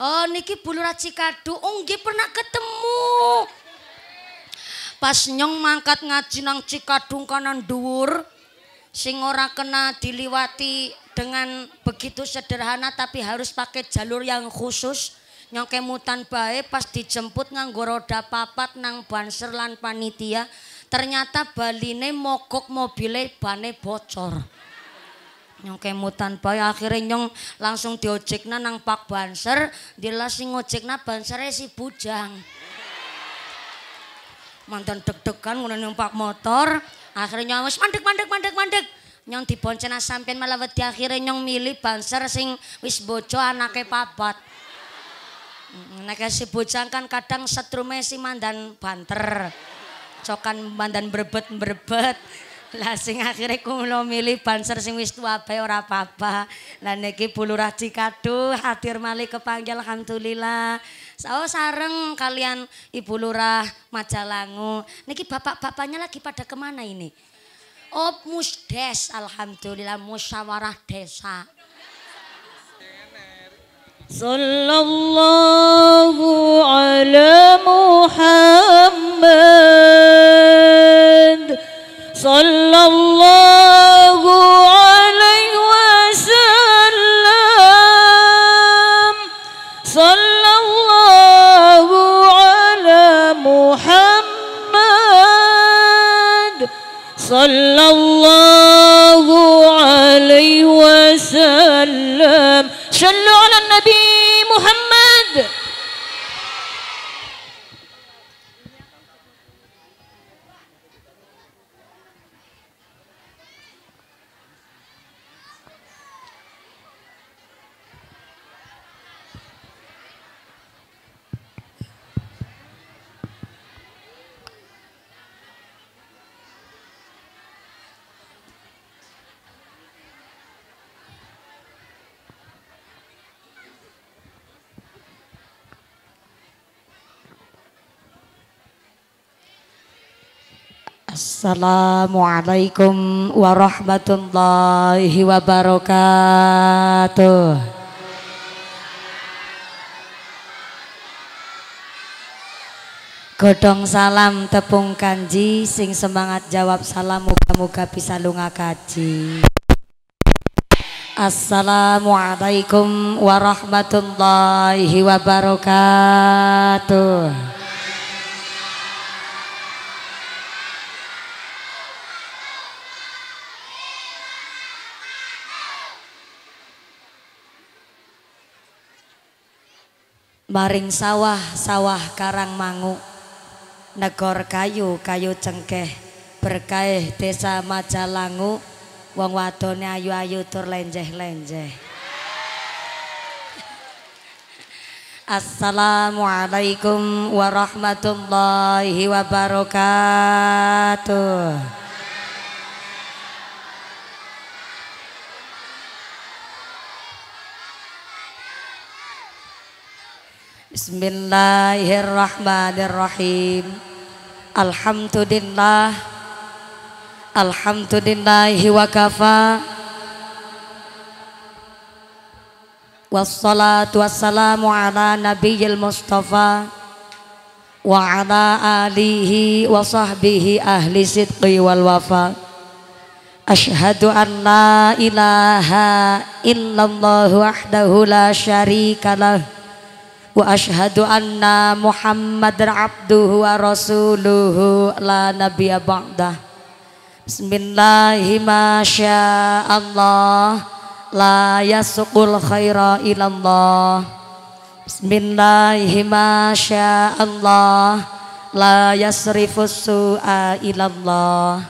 Oh niki Bulura Cikadu, Unggi oh, pernah ketemu. Pas nyong mangkat ngaji nang Cikadung kanan dur, sing ora kena diliwati dengan begitu sederhana tapi harus pakai jalur yang khusus. Nyong kemutan bae pas dijemput nganggo roda papat nang banser lan panitia. Ternyata baline mogok mobile bane bocor nyong kemutan boy akhirnya nyong langsung na nang Pak Banser dila sing na banser si Bujang mantan deg-degan guna nyong Pak motor akhirnya nyong wis mandek mandek mandek mandek nyong diboncena sampean malah wedi akhirnya nyong milih Banser sing wis bojo papa papat mm, Nek si bujang kan kadang setrum si mandan banter. Cokan mandan berbet-berbet. Lah sing akhire kula milih banser sing wis tuwa bae ora apa-apa. Lah niki Bu Lurah Cikadu hadir malih kepanggil alhamdulillah. Sao sareng kalian Ibu Lurah Majalangu. Niki bapak-bapaknya lagi pada kemana ini? Oh musdes alhamdulillah musyawarah desa. Sallallahu ala Muhammad. صلى الله عليه وسلم صلى الله على محمد صلى الله عليه وسلم صلوا على النبي محمد Assalamualaikum warahmatullahi wabarakatuh. Godong salam tepung kanji sing semangat jawab salam muka muka bisa lunga kaji. Assalamualaikum warahmatullahi wabarakatuh. Maring sawah-sawah karang mangu Negor kayu kayu cengkeh Berkaih desa Majalangu Wong wadone ayu-ayu tur lenjeh-lenjeh Assalamualaikum warahmatullahi wabarakatuh Bismillahirrahmanirrahim. Alhamdulillah. Alhamdulillahi wa kafa. Wassalatu wassalamu ala nabiyil mustafa wa ala alihi wa sahbihi ahli sidqi wal wafa. Ashhadu an la ilaha illallah wahdahu la syarika lahu wa ashadu anna muhammad abduhu wa rasuluhu la nabiya ba'dah bismillahi la yasukul khaira ilallah bismillahi la yasrifus su'a ilallah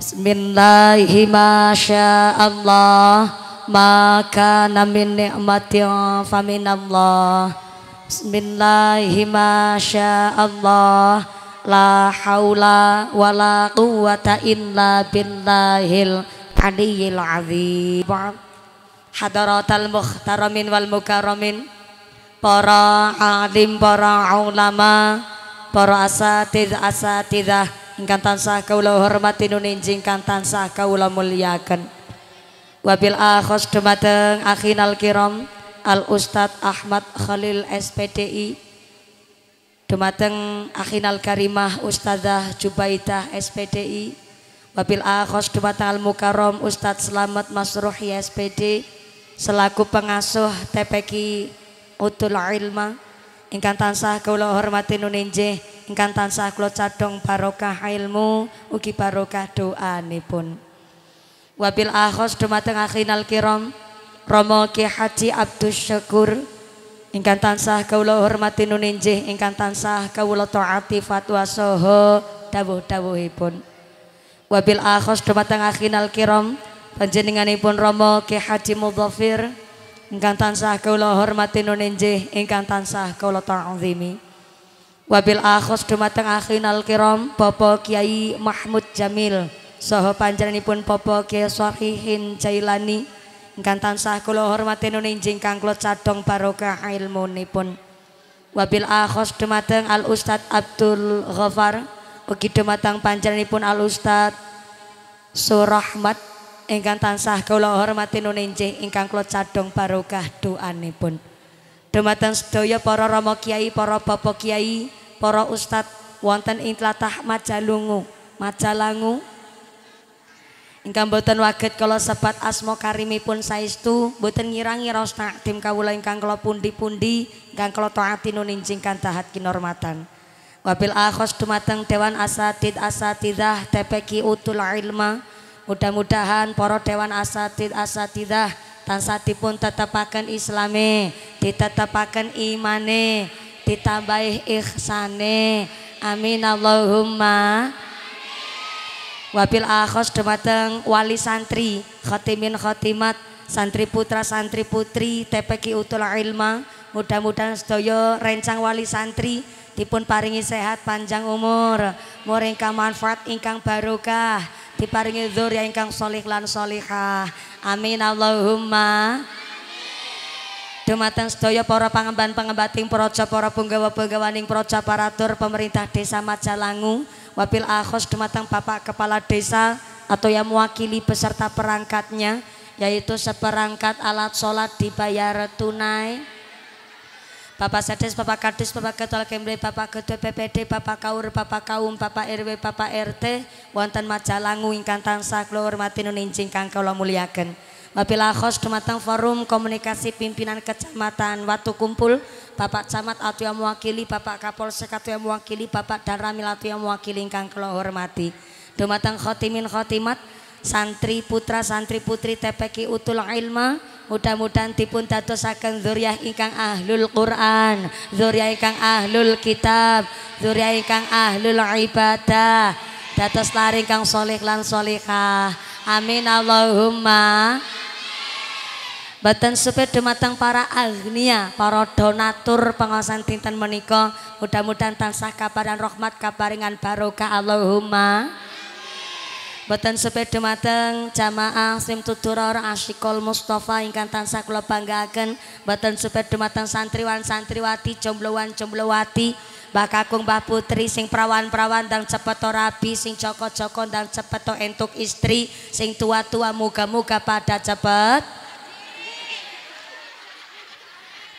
bismillahi Maka ma kana min ni'matin faminallah Bismillahirrahmanirrahim. La haula wa la quwata illa billahil aliyil azim Hadaratal muhtaramin wal mukaramin Para alim, para ulama Para asatid, asatidah Ingkan tansah kaulah hormati nuninjing Ingkan tansah kaulah mulyakan Wabil akhos dumateng akhinal kiram Al Ustadz Ahmad Khalil SPDI Dumateng Akhinal Karimah Ustadzah Jubaidah SPDI Wabil Akhos Dumateng Al Mukarom Ustadz Selamat Masruhi SPD Selaku pengasuh TPK Utul Ilma Ingkan tansah kula hormati nuninje, Ingkan tansah kula cadong barokah ilmu Ugi barokah nipun, Wabil Akhos Dumateng Akhinal Kiram Romo Ki Haji Abdus Syukur ingkang tansah kawula hormati nuninjih ingkang tansah kawula taati fatwa saha dawuh-dawuhipun wabil akhos dumateng akhinal kiram panjenenganipun Romo Ki Haji ingkantansah ingkang tansah kawula hormati nuninjih ingkang tansah kawula ta'zimi wabil akhos dumateng akhinal kiram Bapak Kiai Mahmud Jamil saha panjenenganipun Bapak Kiai Sahihin Jailani Ingkang tansah kula hormati ninjing kang kula cadhong barokah ilmunipun. Wabil akhos dumateng Al Ustad Abdul Ghafar ugi dumateng panjenenganipun Al Ustad Surahmat ingkang tansah kula hormati ninjing ingkang kula cadhong barokah doanipun. Dumateng sedaya para rama kiai, para bapak kiai, para ustad wonten ing tlatah Majalungu, Majalangu Ingkang mboten waget kalau sebat asmo karimipun saestu Mboten ngirangi raos takdim kawula ingkang kala pundi-pundi ingkang kala taatinun injing tahat kinormatan. Wabil akhos dumateng Dewan Asatid Asatidah tepeki Utul Ilma mudah-mudahan poro Dewan Asatid Asatidah tansah dipun tetepaken islame, ditetepaken imane, ditambah ihsane. Amin Allahumma wabil akhos demateng wali santri khatimin khatimat santri putra santri putri TPQ utul ilma mudah-mudahan sedaya rencang wali santri dipun paringi sehat panjang umur moringka manfaat ingkang barokah diparingi dzurriya ingkang sholih lan sholihah amin Allahumma Dumateng sedaya para pangemban pangembating projo para punggawa punggawaning projo aparatur pemerintah desa Majalangu Wabil akhos Dematang Bapak Kepala Desa atau yang mewakili peserta perangkatnya yaitu seperangkat alat sholat dibayar tunai. Bapak Sertis, Bapak Kadis, Bapak Ketua Kemble, Bapak Ketua PPD, Bapak Kaur, Bapak Kaum, Bapak RW, Bapak RT, wonten Majalangu ingkang tansah Mati hormati nun ingkang Wabila khos dumateng forum komunikasi pimpinan kecamatan Watu Kumpul, Bapak Camat atau yang mewakili, Bapak Kapolsek atau yang mewakili, Bapak Daramil atau yang mewakili ingkang kula hormati. Dumateng khotimin khotimat, santri putra santri putri TPQ Utul Ilma, mudah-mudahan dipun dadosaken zuriyah ingkang ahlul Quran, zuriyah ingkang ahlul kitab, zuriyah ingkang ahlul ibadah, dados laring kang soleh lan solehah Amin Allahumma. Batan supaya dumateng para agnia, para donatur pengawasan tinta menikah, mudah-mudahan tansah dan rahmat kabaringan barokah Allahumma. Batan supaya dumateng jamaah Sim tuturor Asyikol Mustafa ingkang tansah kula banggaaken. Batan supaya dumateng santriwan santriwati, jomblowan jomblowati. Mbak Kakung Mbah Putri sing perawan-perawan dan cepet rabi sing joko-joko dan cepet to entuk istri sing tua-tua muga-muga pada cepet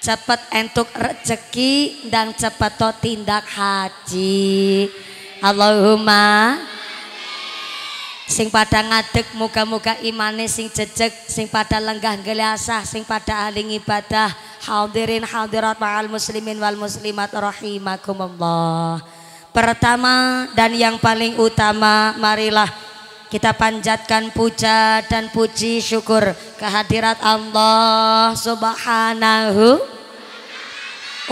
cepet entuk rezeki dan cepet to tindak haji Allahumma sing pada ngadeg muka muka imane sing jejeg sing pada lenggah gelasah sing pada ahli ibadah hadirin hadirat ma'al muslimin wal muslimat rahimakumullah pertama dan yang paling utama marilah kita panjatkan puja dan puji syukur kehadirat Allah subhanahu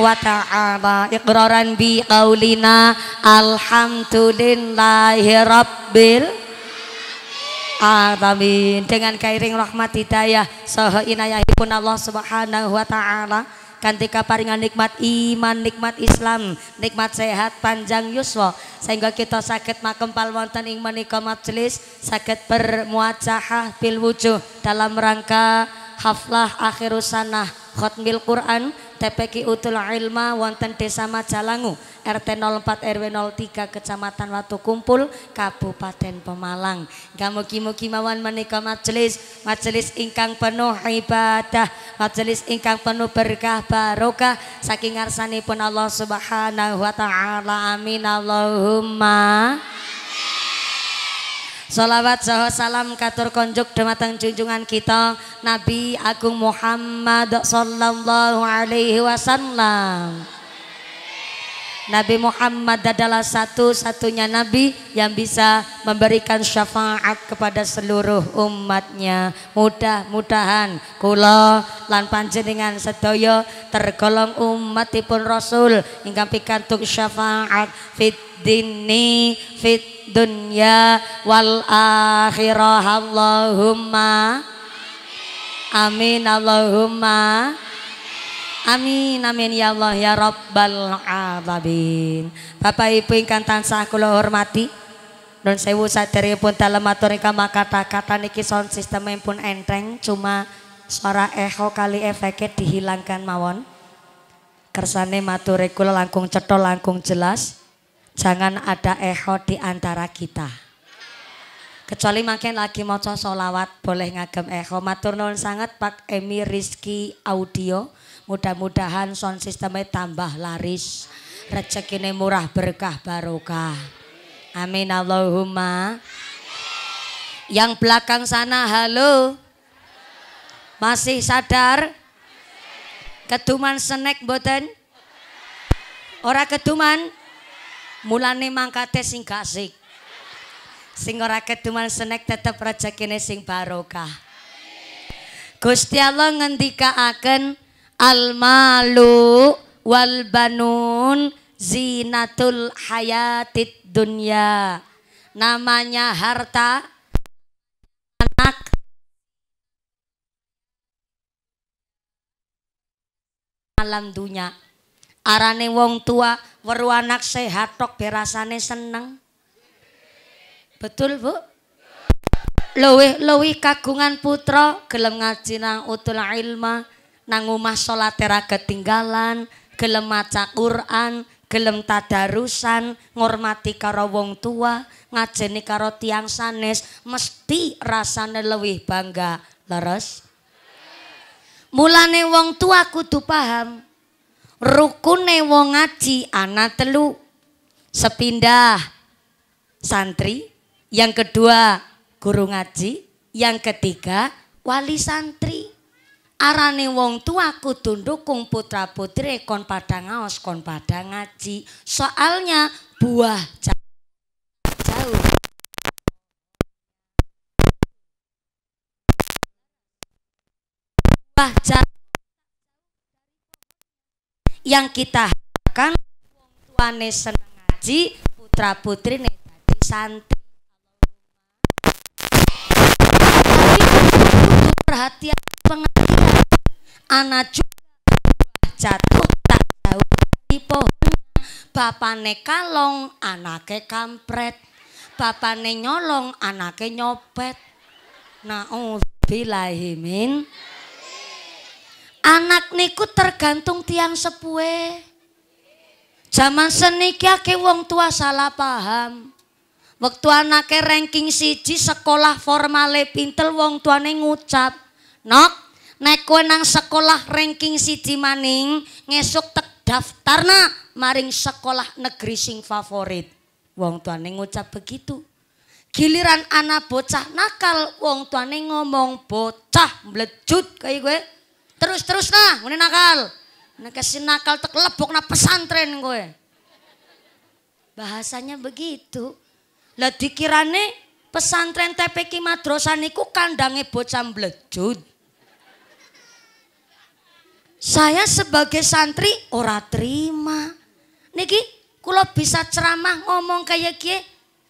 wa ta'ala iqraran bi qawlina alhamdulillahi rabbil Amin dengan kairing rahmat hidayah saha inayahipun Allah Subhanahu wa taala kanthi kaparingan nikmat iman, nikmat Islam, nikmat sehat panjang yuswa sehingga kita sakit makempal wonten ing menika majelis sakit bermuajahah bil wujuh dalam rangka haflah akhirus sanah khatmil Quran TPKI Utul Ilma wonten Desa Majalangu RT 04 RW 03 Kecamatan Watu Kumpul Kabupaten Pemalang. Mugi-mugi mawon menika majelis majelis ingkang penuh ibadah, majelis ingkang penuh berkah barokah saking ngarsanipun Allah Subhanahu wa taala. Amin Allahumma. Salawat saha salam katur konjuk dumateng junjungan kita Nabi Agung Muhammad sallallahu alaihi wasallam. Nabi Muhammad adalah satu-satunya nabi yang bisa memberikan syafaat kepada seluruh umatnya. Mudah-mudahan kula lan panjenengan sedaya tergolong umatipun Rasul ingkang pikantuk syafaat fit Dini fit dunya wal akhirah Allahumma amin Allahumma Amin amin ya Allah ya Rabbal alamin. Bapak Ibu ingkang tansah kula hormati. dan sewu saderengipun dalem matur ingkang makata-kata niki sound pun enteng cuma suara echo kali efeknya dihilangkan mawon. Kersane matur kula langkung cetha langkung jelas. Jangan ada echo di antara kita. Kecuali makin lagi moco solawat boleh ngagem echo. Matur nuwun sangat Pak Emi Rizky Audio. Mudah-mudahan sound sistemnya tambah laris. Rezekine murah berkah barokah. Amin Allahumma. Yang belakang sana halo. Masih sadar? Keduman senek boten? Ora keduman? Mulane mangkate sing gak Sing ora keduman senek tetep rejekine sing barokah. Gusti Allah ngendikaaken malu wal banun zinatul hayatid dunya. Namanya harta anak alam dunia arane wong tua weru anak sehat tok berasane seneng betul bu luwih luwih kagungan putra gelem ngaji nang utul ilma nang omah ketinggalan gelem maca Quran gelem tadarusan ngormati karo wong tua ngajeni karo tiang sanes mesti rasane lebih bangga leres mulane wong tua kudu paham rukune wong ngaji ana telu sepindah santri yang kedua guru ngaji yang ketiga wali santri arane wong tua aku tundukung putra putri kon pada ngaos kon pada ngaji soalnya buah jauh, jauh. buah yang kita harapkan tuane seneng ngaji putra putri nih jadi santri perhatian pengertian anak juga jatuh tak jauh di pohon bapane kalong anake kampret bapane nyolong anake nyopet Nah, bilahimin Anak niku tergantung tiang sepue. Zaman seniki ake wong tua salah paham. Waktu ke ranking siji sekolah formale pintel wong tuane ngucap. Nok, nek nang sekolah ranking siji maning, ngesuk tek na maring sekolah negeri sing favorit. Wong tuane ngucap begitu. Giliran anak bocah nakal, wong tuane ngomong bocah melejut kayak gue. Terus-terus nah, ini nakal. Nah kasih nakal terkelebok na pesantren gue. Bahasanya begitu. Lah dikirane pesantren TPK Madrasah niku kandangnya bocah blejut. Saya sebagai santri ora terima. Niki kulo bisa ceramah ngomong kayak kie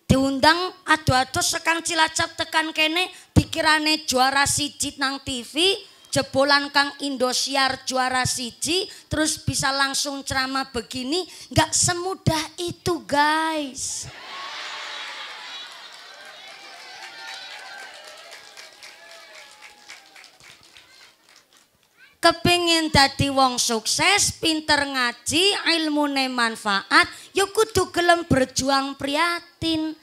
diundang adu-adu sekang cilacap tekan kene dikirane juara sijit nang TV jebolan Kang Indosiar juara siji terus bisa langsung ceramah begini nggak semudah itu guys kepingin tadi wong sukses pinter ngaji ilmu ne manfaat ya kudu gelem berjuang priatin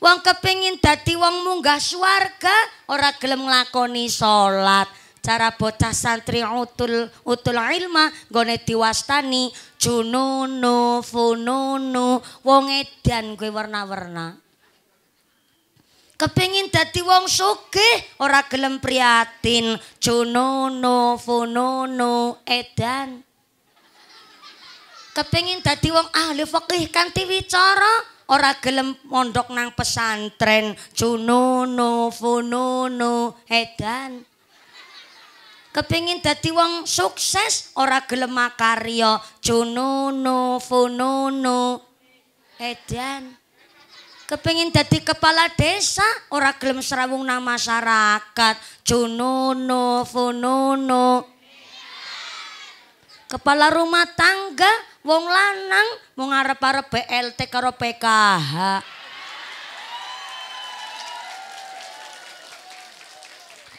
wong kepingin dadi wong munggah suarga ora gelem nglakoni salat cara bocah santri utul utul ilma gone diwastani jununu fununu wong edan kuwi warna-warna kepingin dadi wong sugih ora gelem priatin jununu fununu edan kepingin dadi wong ahli fakih kanthi wicara ora gelem mondok nang pesantren jununu fununu edan kepingin dadi wong sukses ora gelem makarya cununu fununu edan kepingin dadi kepala desa ora gelem serawung nang masyarakat cununu fununu kepala rumah tangga wong lanang mau ngarep-arep BLT karo PKH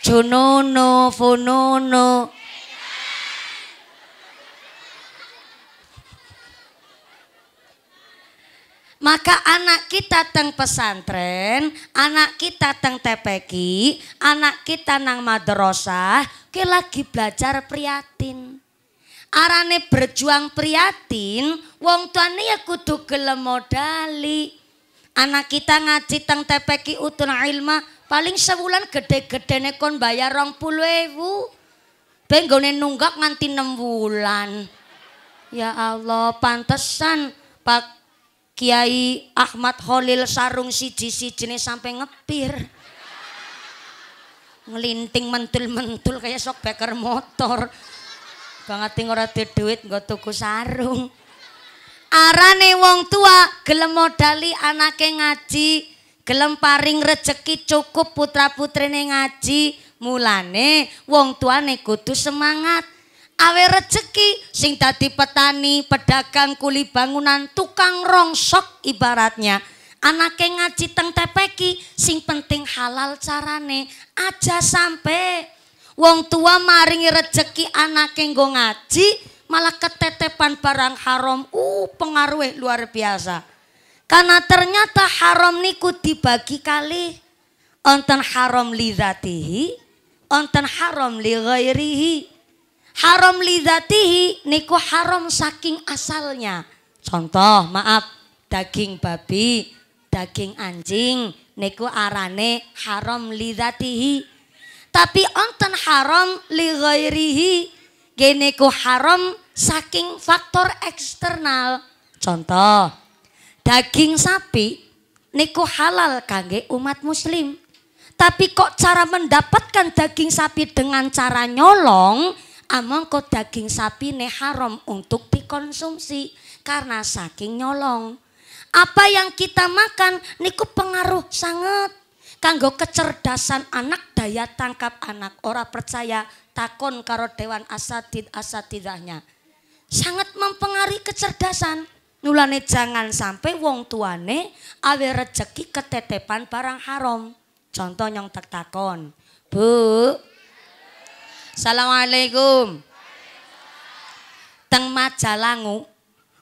Jonono, Fonono. Maka anak kita teng pesantren, anak kita teng TPK, anak kita nang madrasah, ke lagi belajar priatin. Arane berjuang priatin, wong tuane ya kudu gelem modali. Anak kita ngaji teng TPK utun ilma, Paling sebulan gede-gedene kon bayar 20.000. Benggone nunggak nganti enam bulan. Ya Allah, pantesan Pak Kiai Ahmad Holil sarung siji-sijine sampai ngepir. Ngelinting mentul-mentul kayak sok beker motor. Banget ora duwe duit nggo tuku sarung. Arane wong tua gelem modali anake ngaji gelem paring rejeki cukup putra-putrine ngaji. Mulane wong tuane kudu semangat. Awe rejeki sing tadi petani, pedagang, kuli bangunan, tukang rongsok ibaratnya. Anake ngaji teng tepeki, sing penting halal carane, aja sampe. Wong tua maringi rejeki anake nggo ngaji, malah ketetepan barang haram. Uh, pengaruh luar biasa. Karena ternyata haram niku dibagi kali. Onten haram li zatihi, onten haram li ghairihi. Haram li niku haram saking asalnya. Contoh, maaf, daging babi, daging anjing niku arane haram li Tapi onten haram li ghairihi. niku haram saking faktor eksternal. Contoh, Daging sapi niku halal kangge umat muslim. Tapi kok cara mendapatkan daging sapi dengan cara nyolong, among ah, kok daging sapi ne haram untuk dikonsumsi karena saking nyolong. Apa yang kita makan niku pengaruh sangat kanggo kecerdasan anak daya tangkap anak ora percaya takon karo dewan asatid asatidahnya sangat mempengaruhi kecerdasan Mulane jangan sampai wong tuane awe rezeki ketetepan barang haram. Contoh yang tak takon. Bu. Assalamualaikum. Teng Majalangu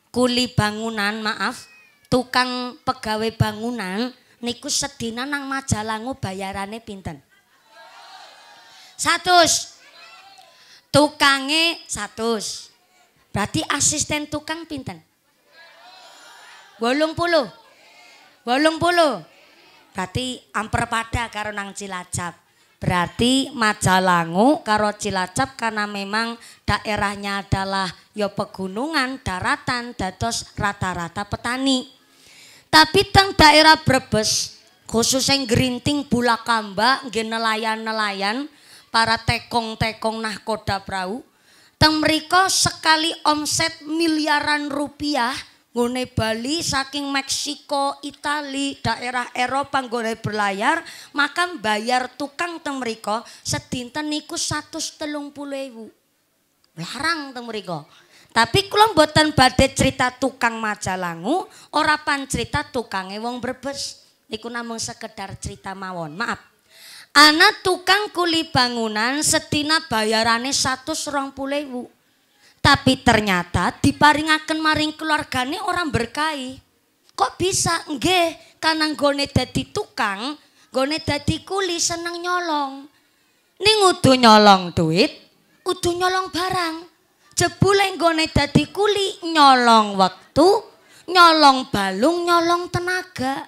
kuli bangunan maaf tukang pegawai bangunan niku sedina nang Majalangu bayarane pinten? Satu, Tukange satu, Berarti asisten tukang pinten? Wolung puluh. Wolung puluh. Berarti amper pada karo nang Cilacap. Berarti Majalangu karo Cilacap karena memang daerahnya adalah ya pegunungan, daratan, dados rata-rata petani. Tapi teng daerah Brebes khusus yang gerinting bulakamba kamba, nelayan-nelayan para tekong-tekong nahkoda perahu teng mereka sekali omset miliaran rupiah nggone Bali saking Meksiko, Itali, daerah Eropa nggone berlayar, maka bayar tukang teng mriko sedinten niku 130.000. Larang teng mriko. Tapi kula mboten badhe cerita tukang majalangu, ora pan cerita tukange wong Brebes. Niku namung sekedar cerita mawon. Maaf. Ana tukang kuli bangunan sedina bayarane 120.000. Tapi ternyata diparingaken maring keluargane orang berkai. Kok bisa? Nggih, karena goni dadi tukang, goni dadi kuli seneng nyolong. Ning udu nyolong duit, udu nyolong barang. Jebule goni dadi kuli nyolong waktu, nyolong balung, nyolong tenaga.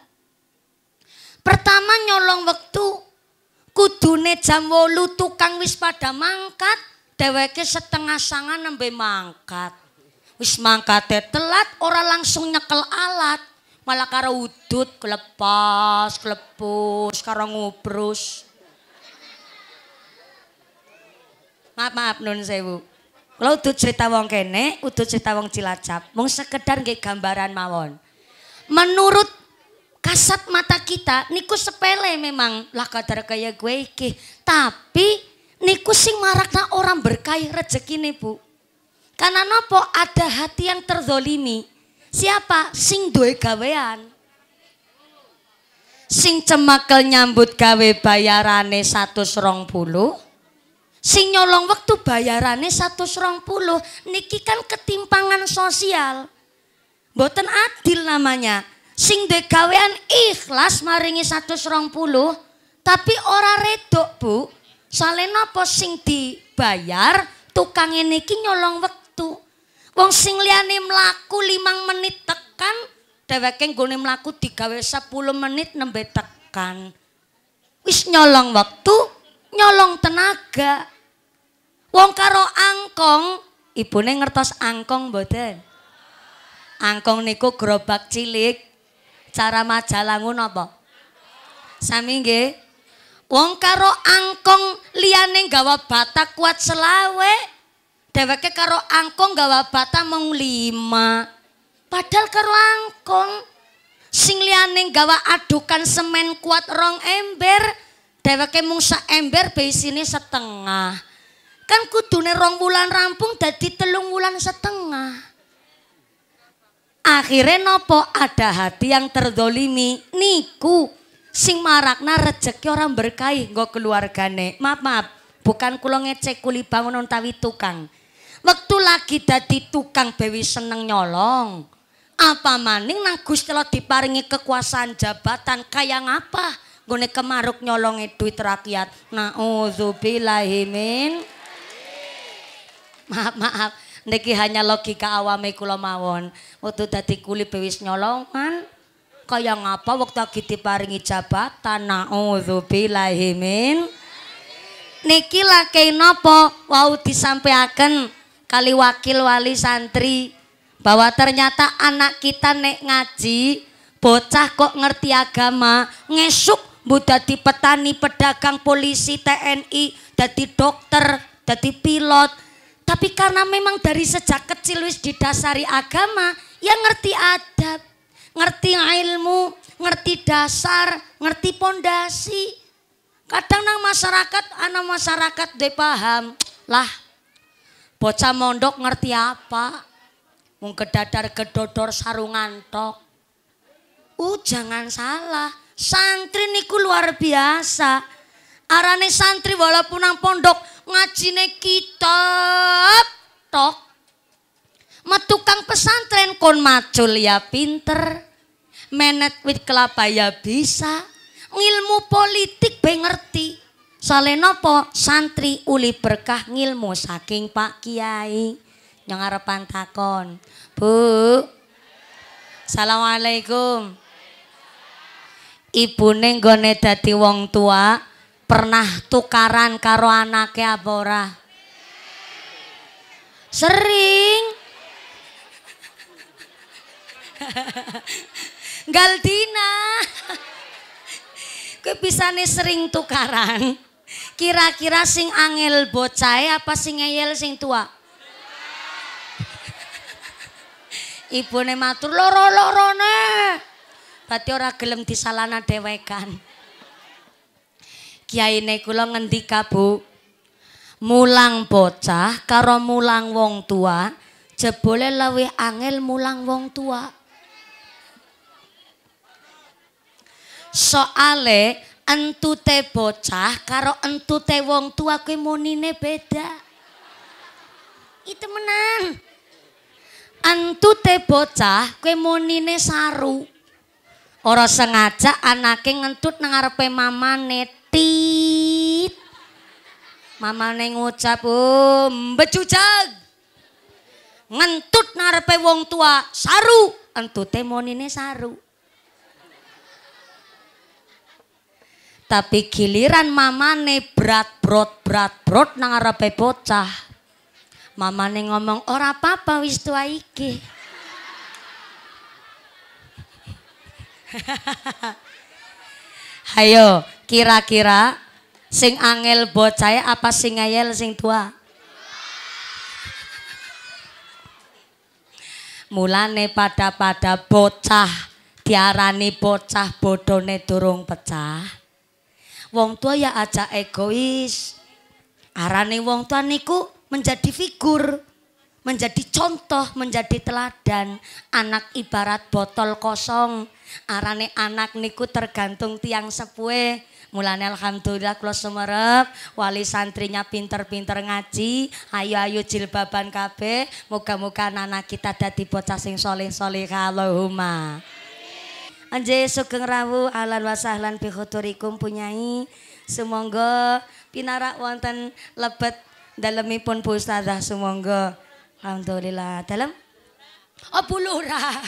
Pertama nyolong waktu. kudune jam wolu tukang wis pada mangkat, dheweke setengah sangan nembe mangkat. Wis mangkate telat ora langsung nyekel alat, malah karo udut kelepas, kelepus, karo ngubrus. Maaf maaf nun sewu. Kalau udut cerita wong kene, udut cerita wong Cilacap, mung sekedar nggih gambaran mawon. Menurut kasat mata kita niku sepele memang lah kadar kaya gue iki, tapi Niku sing marakna orang berkah rezeki nih bu. Karena nopo ada hati yang terzolimi. Siapa? Sing duwe gawean. Sing cemakel nyambut gawe bayarane satu serong puluh. Sing nyolong waktu bayarane satu serong puluh. Niki kan ketimpangan sosial. Boten adil namanya. Sing duwe gawean ikhlas maringi satu serong puluh. Tapi ora redok bu. Soalnya apa sing dibayar tukang ini nyolong waktu. Wong sing liane melaku limang menit tekan, dheweke nggone melaku digawe 10 menit nembe tekan. Wis nyolong waktu, nyolong tenaga. Wong karo angkong, ibune ngertos angkong mboten. Angkong niku gerobak cilik. Cara majalangun apa? Sami nggih. Wong karo angkong liane gawa bata kuat selawe. Deweke karo angkong gawa bata mung lima. Padahal karo angkong sing liane gawa adukan semen kuat rong ember. Deweke mung sa ember besine setengah. Kan kudune rong bulan rampung dadi telung bulan setengah. Akhirnya nopo ada hati yang terdolimi niku Sing marakna rezeki orang berkahi nggo keluargane. Maaf maaf, bukan kula ngecek kuli bangun tawi tukang. Waktu lagi dadi tukang bewi seneng nyolong. Apa maning nang Gusti Allah diparingi kekuasaan jabatan kaya ngapa? Gone kemaruk nyolongi duit rakyat. Nauzubillahi min. Maaf maaf, niki hanya logika awame kula mawon. Waktu dadi kuli bewis nyolongan, kaya ngapa waktu paringi diparingi jabatan naudzubillahi min niki lake napa wau disampaikan kali wakil wali santri bahwa ternyata anak kita nek ngaji bocah kok ngerti agama ngesuk bu dadi petani pedagang polisi TNI jadi dokter jadi pilot tapi karena memang dari sejak kecil wis didasari agama ya ngerti adab ngerti ilmu, ngerti dasar, ngerti pondasi. Kadang nang masyarakat, anak masyarakat deh paham. Lah, bocah mondok ngerti apa? Mung kedadar kedodor sarungan tok. Uh, jangan salah. Santri niku luar biasa. Arane santri walaupun nang pondok ngajine kitab tok. Metukang pesantren kon macul ya pinter menet wit kelapa ya bisa. Ngilmu politik pengerti. ngerti. nopo santri uli berkah ngilmu saking Pak Kiai. Yang ngarepan takon. Bu. Assalamualaikum. neng nggone dati wong tua pernah tukaran karo anaknya apa Sering. Galdina, dina. bisa nih sering tukaran. Kira-kira sing angel bocah apa sing ngeyel sing tua? Ibu Ibune matur loro-lorone. Berarti ora gelem disalana Kiai nih kula ngendika, Bu. Mulang bocah karo mulang wong tua jebole lewe angel mulang wong tua. soale entute bocah karo entute wong tua kuwi munine beda. Itu menang. Entute bocah kuwi munine saru. Ora sengaja anake ngentut nang ngarepe mamane tit. Mamane ngucap, oh, "Mbecucag." Ngentut ngarepe wong tua, saru. Entute munine saru. Tapi giliran mamane berat brot berat brot nang arepe bocah. Mamane ngomong ora apa-apa wis tua iki. Hayo, kira-kira sing angel bocah e apa sing ngayel sing tua? Mulane pada-pada bocah diarani bocah bodone turung pecah. Wong tua ya aja egois. Arane wong tua niku menjadi figur, menjadi contoh, menjadi teladan. Anak ibarat botol kosong. Arane anak niku tergantung tiang sepue. Mulane alhamdulillah kula sumerep wali santrinya pinter-pinter ngaji, ayo-ayo jilbaban kabeh, muga muka anak-anak kita dadi bocah sing soling soleh Allahumma. Anje sugeng rawu alan wasahlan bi punyai. semoga pinarak wonten lebet dalemipun Bu Ustazah semoga Alhamdulillah. Dalem? Oh, bulura.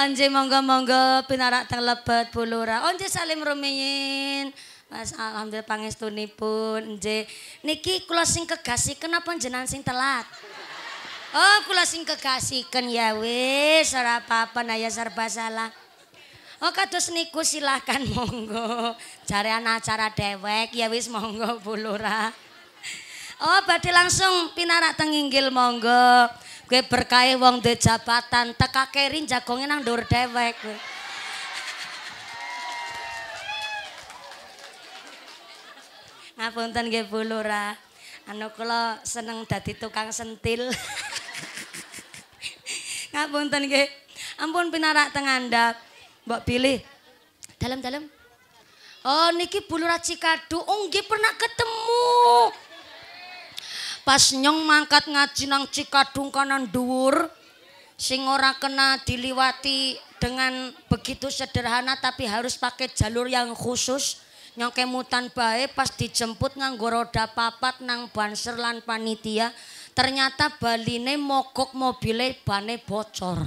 Anje monggo-monggo pinarak teng lebet bulura. Anje salim rumiyin. Mas alhamdulillah pangestunipun Anje niki kula sing kegasi kenapa jenengan sing telat? Oh, kula sing kekasihkan ya wis, ora papa naya serba salah. Oh, kados niku silahkan monggo. Jarean acara dewek ya wis monggo bulura. Oh, badhe langsung pinarak teng inggil monggo. Kowe berkahe wong duwe jabatan, tekake rin jagonge nang dhuwur dewek kowe. Ngapunten nggih Bu Lurah. Anu kula seneng dadi tukang sentil. ngapunten ke, Ampun pinarak tengandap. andhap. Mbok pilih. Dalam-dalam. Oh niki bulu racikadu, oh nggih pernah ketemu. Pas nyong mangkat ngaji nang Cikadung kanan dur. sing ora kena diliwati dengan begitu sederhana tapi harus pakai jalur yang khusus. Nyong kemutan bae pas dijemput nganggo roda papat nang banser lan panitia Ternyata baline mogok mobile bane bocor.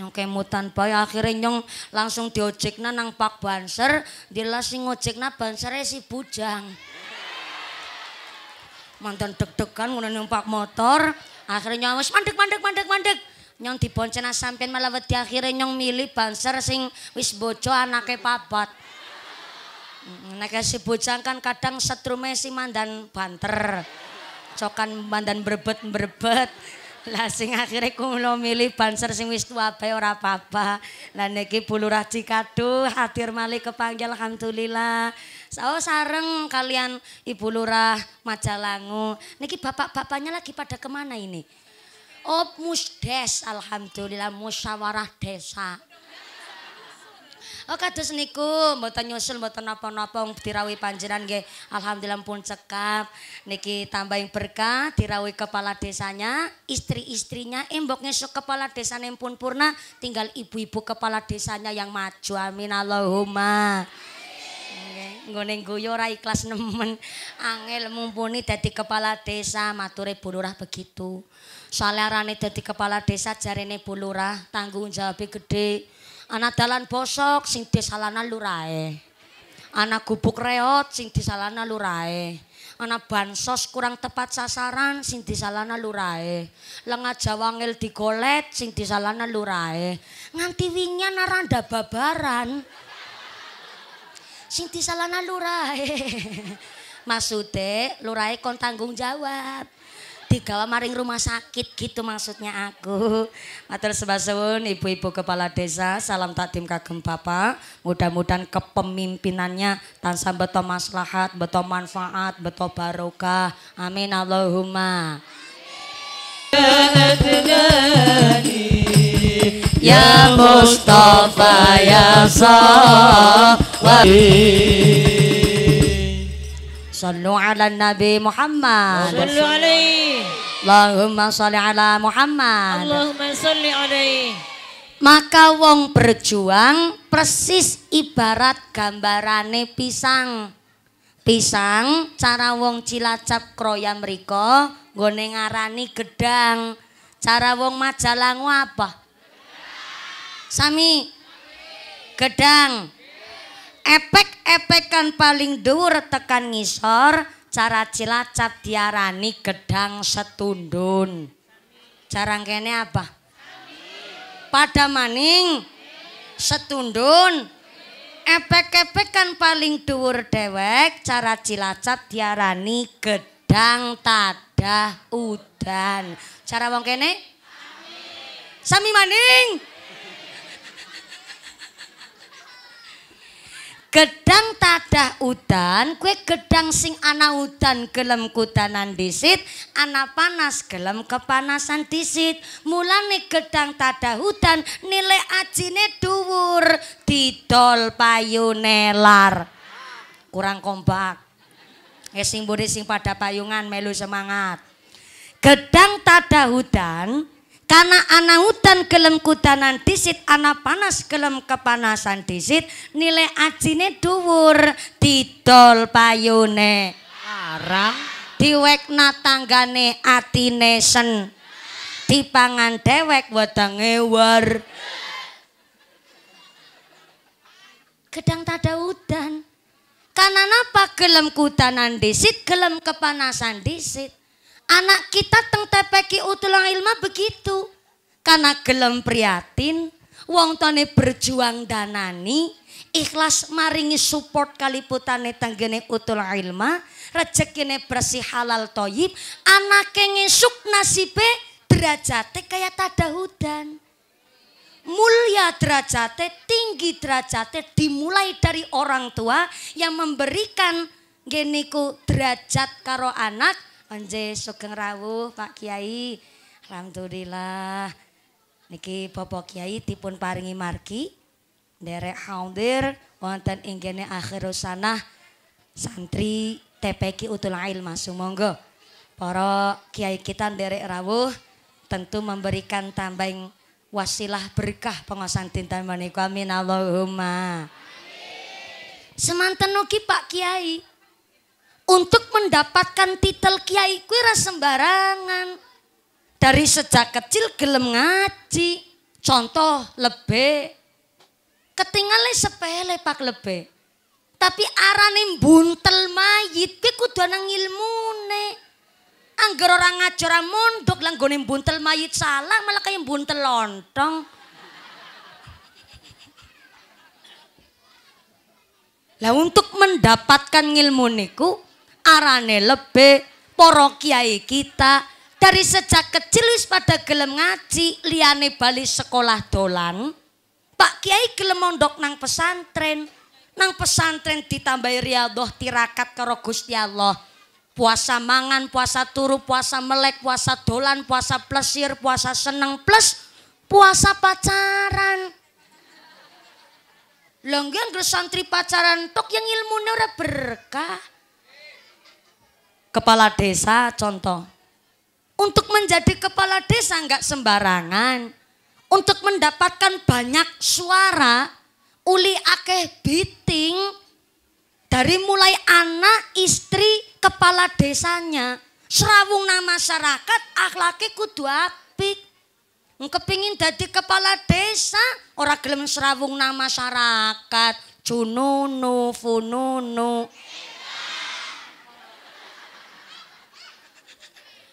Nyong kemutan bae akhirnya nyong langsung diojekna nang Pak Banser, dila sing ngojekna bansernya si Bujang. Mantan deg-degan ngunin nang Pak motor, akhirnya wis mandek mandek mandek mandek. Nyong diboncena sampean malah wedi akhirnya nyong milih Banser sing wis bojo anake papat. Mm, Nek si Bujang kan kadang setrumnya si mandan banter cocokan mandan berbet-berbet. Lah sing akhire kula milih banser sing wis tua bae ora apa-apa. Lah niki Bu Lurah Cikadu hadir malih kepanggil alhamdulillah. saya sareng kalian Ibu Lurah Majalangu. Niki bapak-bapaknya lagi pada kemana ini? Oh musdes alhamdulillah musyawarah desa. Oh kados niku mboten nyusul mboten napa-napa wong dirawi panjenengan nggih. Alhamdulillah pun cekap. Niki tambahin berkah dirawi kepala desanya, istri-istrinya emboknya eh, ngesuk kepala desane pun purna, tinggal ibu-ibu kepala desanya yang maju. Amin Allahumma. nggone guyo ora kelas nemen. Angel mumpuni dadi kepala desa, mature Bu begitu. Soalnya rani dadi kepala desa jarene Bu Lurah tanggung jawabe gede anak dalan bosok sing disalana lurae anak gubuk reot sing disalana lurae anak bansos kurang tepat sasaran sing disalana lurae lengah jawangil digolet sing disalana lurae nganti winya naranda babaran sing disalana lurae maksudnya lurae kon tanggung jawab digawa maring rumah sakit gitu maksudnya aku. Matur sebasuun ibu-ibu kepala desa, salam takdim kagem Bapak. Mudah-mudahan kepemimpinannya tanpa beto maslahat, beto manfaat, beto barokah. Amin Allahumma. Ya Mustafa ya sawadi Sallu ala Nabi Muhammad. Sallu alaihi. Allahumma salli ala Muhammad. Allahumma salli alaihi. Maka wong berjuang persis ibarat gambarane pisang. Pisang cara wong Cilacap kroya meriko. gone ngarani gedang. Cara wong Majalangu apa? Sami. Gedang epek-epekan paling dhuwur tekan ngisor cara Cilacap tiarani gedang setundun. cara kene apa? Pada maning setundun. Epek-epekan paling dhuwur dewek cara Cilacap tiarani gedang tadah udan. Cara wong kene? Sami maning. Gedang tadah udan, kue gedang sing ana udan gelem kudanan disit, ana panas gelem kepanasan disit. Mulane gedang tadah udan nilai ajine dhuwur, didol payune neler. Kurang kompak. Ya sing sing pada payungan melu semangat. Gedang tadah udan, karena anak hutan kelem kudanan disit, anak panas kelem kepanasan disit, nilai ajine dhuwur didol payune. Arang diwek natanggane atine sen. Dipangan dewek wetenge war. Gedang tada hutan. Karena apa gelem kutanan disit, gelem kepanasan disit. Anak kita teng tepeki utulang ilma begitu. Karena gelem priatin, wong tone berjuang danani, ikhlas maringi support kali kaliputane tanggene utulang ilma, rezekine bersih halal toyib, anak kenge suk nasibe derajate kayak tada hudan. Mulia derajate, tinggi derajate dimulai dari orang tua yang memberikan geniku derajat karo anak Onje sugeng rawuh Pak Kiai. Alhamdulillah. Niki Bapak Kiai dipun paringi margi nderek hadir wonten ing kene sanah santri TPQ Utul Ilma sumangga para kiai kita nderek rawuh tentu memberikan tambahing wasilah berkah pengosan dinten menika amin Allahumma. Amin. Semanten Pak Kiai untuk mendapatkan titel kiai kuwi sembarangan. Dari sejak kecil gelem ngaji. Contoh lebih Ketinggalan sepele pak lebe. Tapi arane buntel mayit kuwi kudu ana ilmune. Angger ora ngaji ora mondok lang buntel mayit salah malah kaya buntel lontong. Lah untuk mendapatkan ilmu niku arane lebih poro kiai kita dari sejak kecil wis pada gelem ngaji liane bali sekolah dolan Pak Kiai gelem mondok nang pesantren nang pesantren ditambahi riadoh tirakat karo Gusti Allah puasa mangan puasa turu puasa melek puasa dolan puasa plesir puasa seneng plus puasa pacaran Lenggang santri pacaran tok yang ilmu ora berkah kepala desa contoh. Untuk menjadi kepala desa enggak sembarangan. Untuk mendapatkan banyak suara, uli akeh biting dari mulai anak, istri, kepala desanya, serawung nama masyarakat, akhlaki kudu apik. Kepingin jadi kepala desa, orang gelem serawung nama masyarakat, cununu fununu.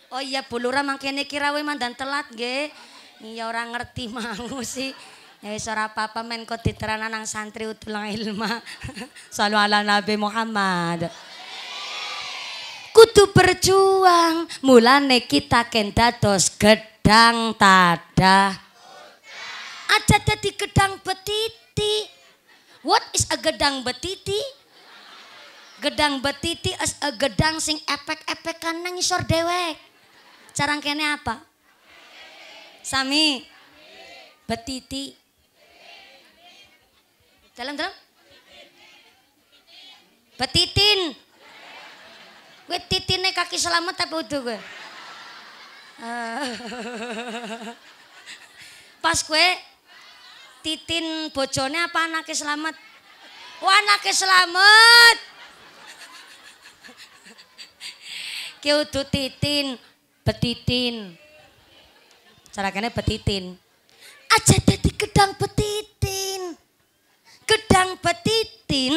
Oh iya Bu Lurah mangkene kira we mandan telat nggih. Iya orang ngerti mangu sih. Ya wis ora apa-apa men kok diterana nang santri utulang ilma. Salu ala Nabi Muhammad. Kudu berjuang, mulane kita dos gedang tada. Aja jadi gedang betiti. What is a gedang betiti? Gedang betiti as a gedang sing epek-epekan nang isor dewek. Carang kene apa? Sami. Betiti. Dalam dalam. Betitin. Gue titine kaki selamat tapi udah gue? Pas gue titin bocornya apa anaknya selamat? Wah anaknya selamat. Ki udu titin betitin. Cara kene betitin. Aja jadi gedang betitin. Gedang betitin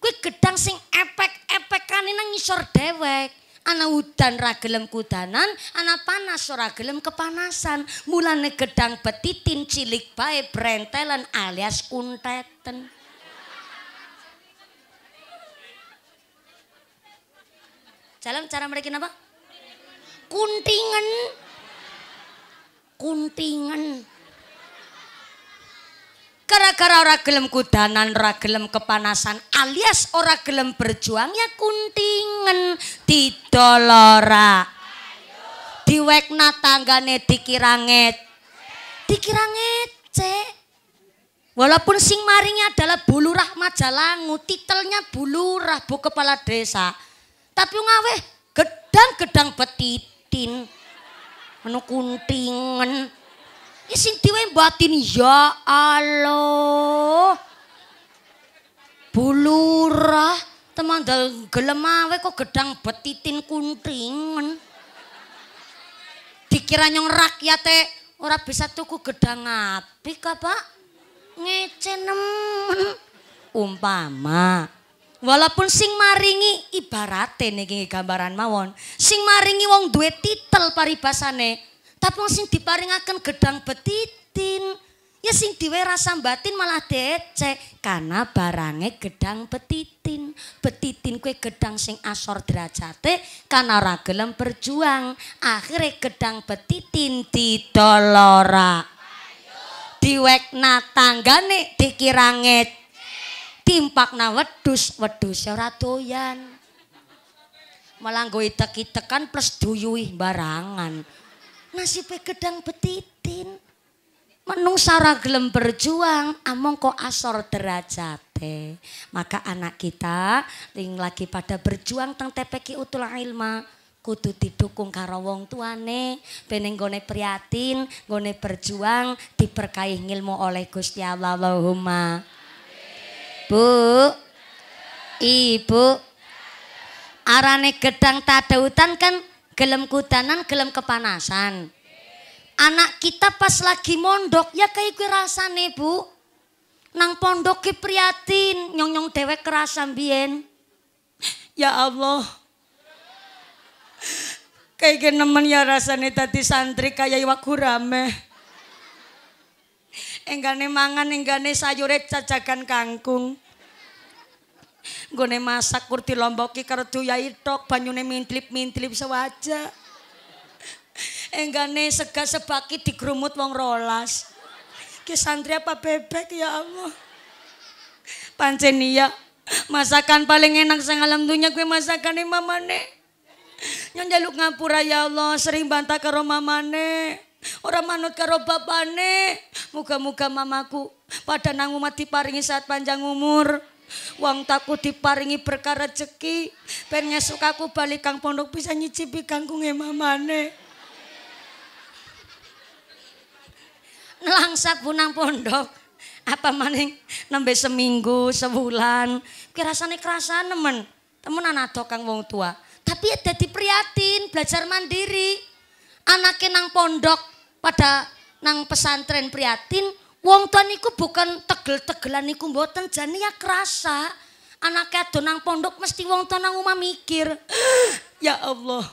kuwi gedang sing epek kan nang ngisor dewek. Ana udan ra gelem kudanan, ana panas ora kepanasan. Mulane gedang betitin cilik bae brentelan alias kunteten. Jalan cara mereka apa? Kuntingan, kuntingan. Gara-gara ora gelem kudanan, ora gelem kepanasan, alias ora gelem berjuang ya kuntingan didolora. Diwekna tanggane dikirangit dikirangit Cek. Walaupun sing maringnya adalah Bulurah Majalangu, titelnya Bulurah Bu Kepala Desa. Tapi ngawe gedang-gedang betit. batin. anu kuntingen. Ya sing diwe batin ya Allah. Bulurah teman dal gelem awe kok gedang betitin kuntingen. Dikira nyong rakyat e ora bisa tuku gedang apik apa? Ngecenem, Umpama Walaupun sing maringi ibarate niki gambaran mawon, sing maringi wong duwe titel paribasane, tapi sing diparingaken gedang betitin, ya sing diwe rasa batin malah dece karena barange gedang betitin. Betitin kue gedang sing asor derajate karena ora gelem berjuang, akhirnya gedang betitin didolora. Diwek na tanggane dikira na wedus wedus ya ora doyan. Malah nggo kita kan plus duyuih barangan. nasi gedang betitin. Menung sara gelem berjuang, among kok asor derajate. Maka anak kita ting lagi pada berjuang tentang tepeki utul ilma kudu didukung karo wong tuane pening goni priatin goni berjuang diberkahi ilmu oleh Gusti Allah Allahumma Bu. Ibu. Arane gedang tadautan kan gelem kudanan, gelem kepanasan. Anak kita pas lagi mondok ya kayak gue rasa nih bu. Nang pondok ki priatin, nyong-nyong dewek kerasa mbien. Ya Allah. Kayak nemen ya nih tadi santri kayak iwak rame. Enggane mangan, enggane sayure cacakan kangkung. Nggone masak kurti lomboki karo duyai tok, banyune mintlip-mintlip sewaja. Enggane sega sebaki digrumut wong rolas. Ki santri apa bebek ya Allah. Pancenia masakan paling enak sang alam dunia gue masakan mamane. Nyon jaluk ngapura ya Allah, sering bantah karo mamane. Orang manut karo bapane. Muga-muga mamaku pada nang umat diparingi saat panjang umur. Wong takut diparingi berkah rezeki. Pengen suka aku balik kang pondok bisa nyicipi kangkunge mamane. Nelangsak punang pondok. Apa maning nembe seminggu, sebulan. Kirasane kerasa nemen. Temen anak kang wong tua. Tapi ya jadi prihatin, belajar mandiri anaknya nang pondok pada nang pesantren priatin wong tua niku bukan tegel-tegelan niku mboten jani ya kerasa Anaknya tuh nang pondok mesti wong tua nang umah mikir ya Allah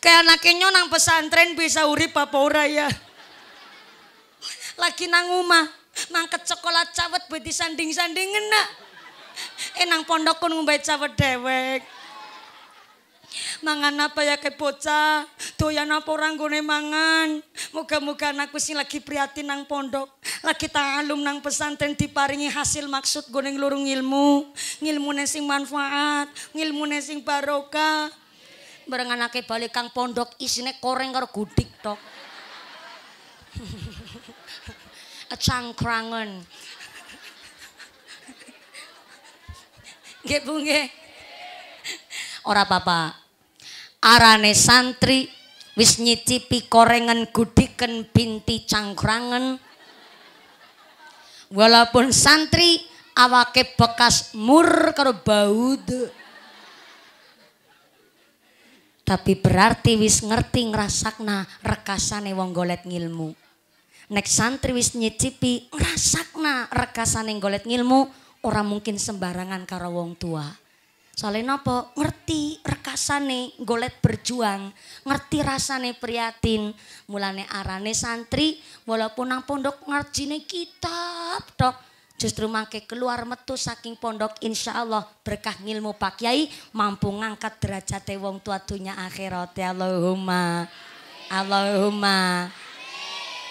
kayak anaknya nang pesantren bisa urip apa ora ya lagi nang umah mangket coklat cawet buat sanding-sanding enak eh nang pondok kun ngumbay cawet dewek Mangan apa ya ke bocah? Doyan apa orang gue mangan? Moga-moga anakku sih lagi prihatin nang pondok, lagi ta'alum nang pesantren diparingi hasil maksud gue nglurung ilmu, ngilmune sing manfaat, ngilmune sing barokah. Bareng anaknya balik kang pondok isine koreng karo gudik tok. Cangkrangen. Gebunge. Bu ora apa Arane santri wis nyicipi korengan gudiken binti cangkrangan. Walaupun santri awake bekas mur karo baud. Tapi berarti wis ngerti ngrasakna rekasane wong golet ngilmu. Nek santri wis nyicipi ngrasakna rekasane golet ngilmu, orang mungkin sembarangan karo wong tua. Soalnya nopo ngerti rekasane golet berjuang, ngerti rasane priatin, mulane arane santri walaupun nang pondok ngerjine kitab tok justru mangke keluar metu saking pondok insya Allah berkah ngilmu Pak Kiai mampu ngangkat derajate wong tua dunya akhirat ya Allahumma Allahumma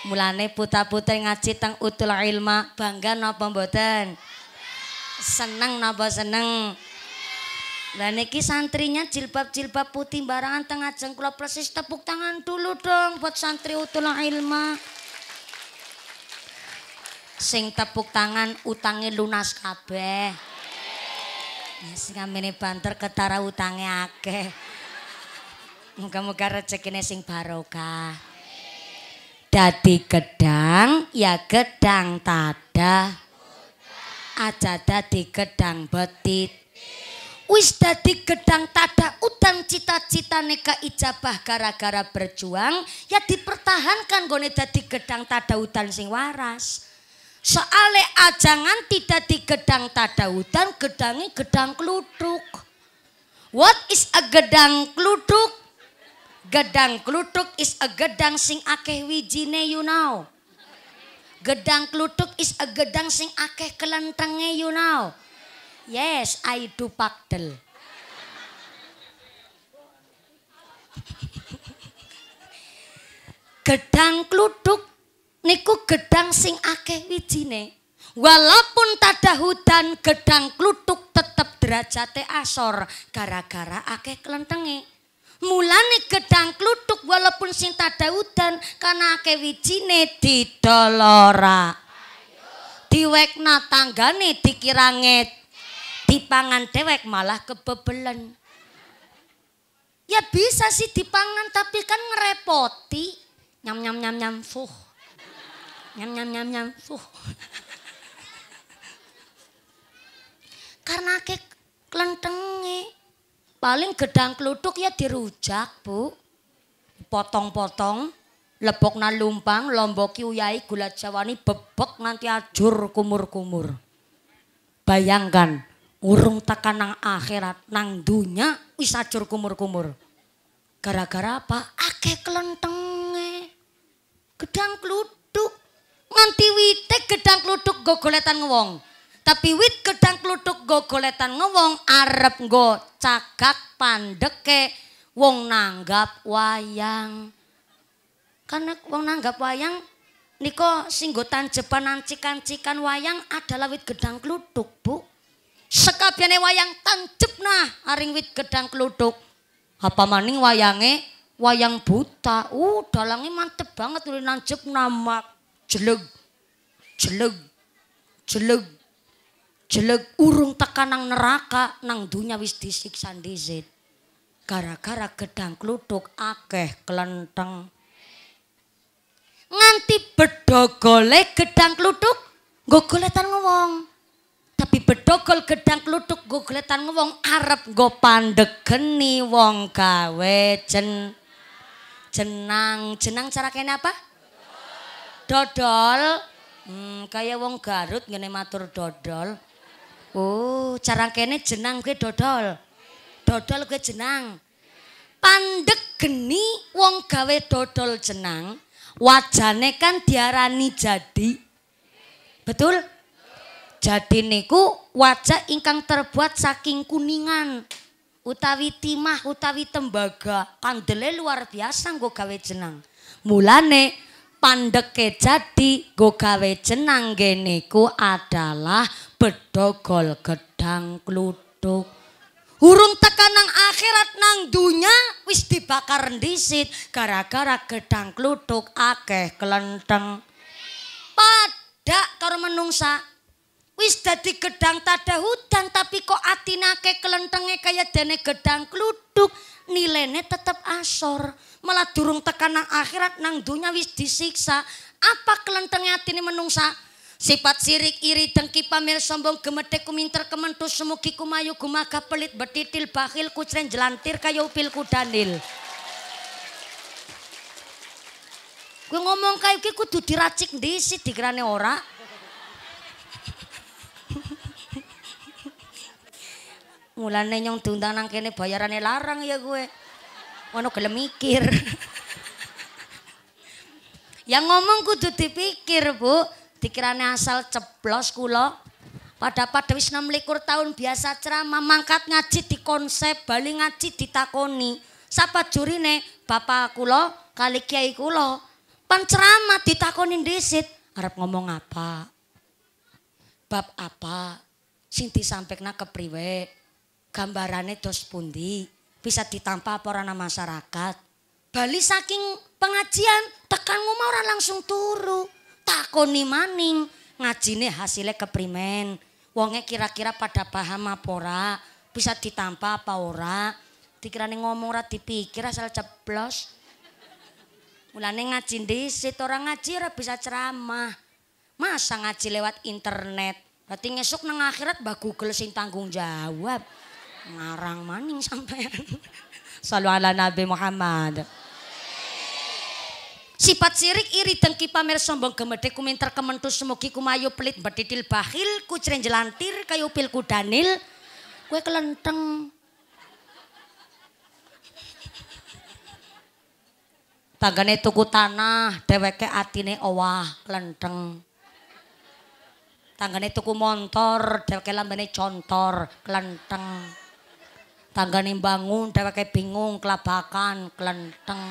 mulane puta putri ngaji teng utul ilma bangga nopo mboten seneng nopo seneng Lah niki santrinya jilbab-jilbab putih barangan tengah jeng kula persis tepuk tangan dulu dong buat santri utul ilma. Sing tepuk tangan utangnya lunas kabeh. Ya sing amene banter ketara utangnya akeh. Muga-muga rezekine sing barokah. Dadi gedang ya gedang tadah. Aja dadi gedang betit. wis dadi gedang tada udan cita-cita neka ijabah gara-gara berjuang ya dipertahankan gone dadi gedang tada udan sing waras soale ajangan tidak di gedang tada udan gedangi gedang kluduk what is a gedang kluduk gedang kluduk is a gedang sing akeh wijine you know gedang kluduk is a gedang sing akeh kelentenge you know Yes, I do pakdel. gedang kluduk niku gedang sing akeh wijine. Walaupun tada hutan, gedang kluduk tetep derajate asor gara-gara akeh kelentenge. Mulane gedang kluduk walaupun sing tada hutan karena akeh wijine didolora. Diwekna tanggane dikira dipangan dewek malah kebebelan, Ya bisa sih dipangan tapi kan ngerepoti. Nyam nyam nyam nyam fuh. Nyam nyam nyam nyam fuh. Karena ke kelentengi Paling gedang keluduk ya dirujak, Bu. Potong-potong, nan lumpang, lomboki uyai gula jawani bebek nanti ajur kumur-kumur. Bayangkan, Urung tekan nang akhirat, nang dunya wis acur kumur-kumur. Gara-gara apa? Akeh kelentenge. Gedang kluduk. Nganti wite gedang kluduk go goletan ngewong. Tapi wit gedang kluduk go goletan ngewong arep go cagak pandeke wong nanggap wayang. Karena wong nanggap wayang niko singgotan jeban ancikan cikan wayang adalah wit gedang kluduk, Bu sekabiane wayang nah aring wit gedang keluduk Apa maning wayange wayang buta. Uh, dalange mantep banget udah nancep nama Jeleg. Jeleg. Jeleg. Jeleg urung tekanang neraka nang dunya wis disiksa sandizit Gara-gara gedang keluduk akeh kelenteng. Nganti bedogole gedang keluduk nggo goletan ngomong. Tapi bedogol gedang kluthuk gugletan wong arep pandek geni wong kawe jen jenang. Jenang cara kene apa? Dodol. Hmm, kaya wong Garut ngene matur dodol. Oh, cara kene jenang gue dodol. Dodol gue jenang. geni wong gawe dodol jenang, wajane kan diarani jadi. Betul? Jadi niku wajah ingkang terbuat saking kuningan utawi timah utawi tembaga kandele luar biasa nggo gawe jenang. Mulane pandeke jadi nggo gawe jenang niku adalah bedogol gedang kluduk. Urung tekanang akhirat nang dunya wis dibakar ndisit gara-gara gedang kluduk akeh kelenteng. Padak karo menungsa wis dadi gedang hutan, tapi kok atinake kelentenge kayak dene gedang kluduk nilene tetap asor malah durung tekan nang akhirat nang dunia wis disiksa apa ati ini menungsa Sifat sirik, iri, dengki, pamer, sombong, gemedek, kuminter, kementus, semuki kumayu, gumaga, pelit, betitil, bakhil, kucren, jelantir, kaya upil, kudanil. Gue ngomong kayak kudu diracik disi digerane ora. Mulane nyong diundang nang kene bayarane larang ya gue. Ngono gelem mikir. yang ngomong kudu dipikir, Bu. Dikirane asal ceplos kula. Pada pada wis melikur tahun biasa ceramah mangkat ngaji di konsep bali ngaji ditakoni. Sapa jurine bapak kula kali kiai kula. Pan ceramah ditakoni dhisit, arep ngomong apa? Bab apa? Sinti Sing disampaikan kepriwek gambarannya dos pundi bisa ditampak apa orang masyarakat Bali saking pengajian tekan ngomong orang langsung turu takoni maning nih hasilnya keprimen wonge kira-kira pada paham apa ora bisa ditampak apa ora dikirane ngomong ora dipikir asal ceplos mulane ngaji situ orang ngaji ora bisa ceramah masa ngaji lewat internet berarti ngesuk nang akhirat baku Google sing tanggung jawab Ngarang maning sampai, Salu ala Nabi Muhammad. Sifat sirik iri dengki pamer sombong gemedek kuminter kementus semugi kumayu pelit betitil bakhil kucren jelantir kayu pilku danil. kue kelenteng tanggane tuku tanah deweke atine owah kelenteng tanggane tuku montor deweke lambene contor kelenteng tanggane bangun dheweke bingung kelabakan klenteng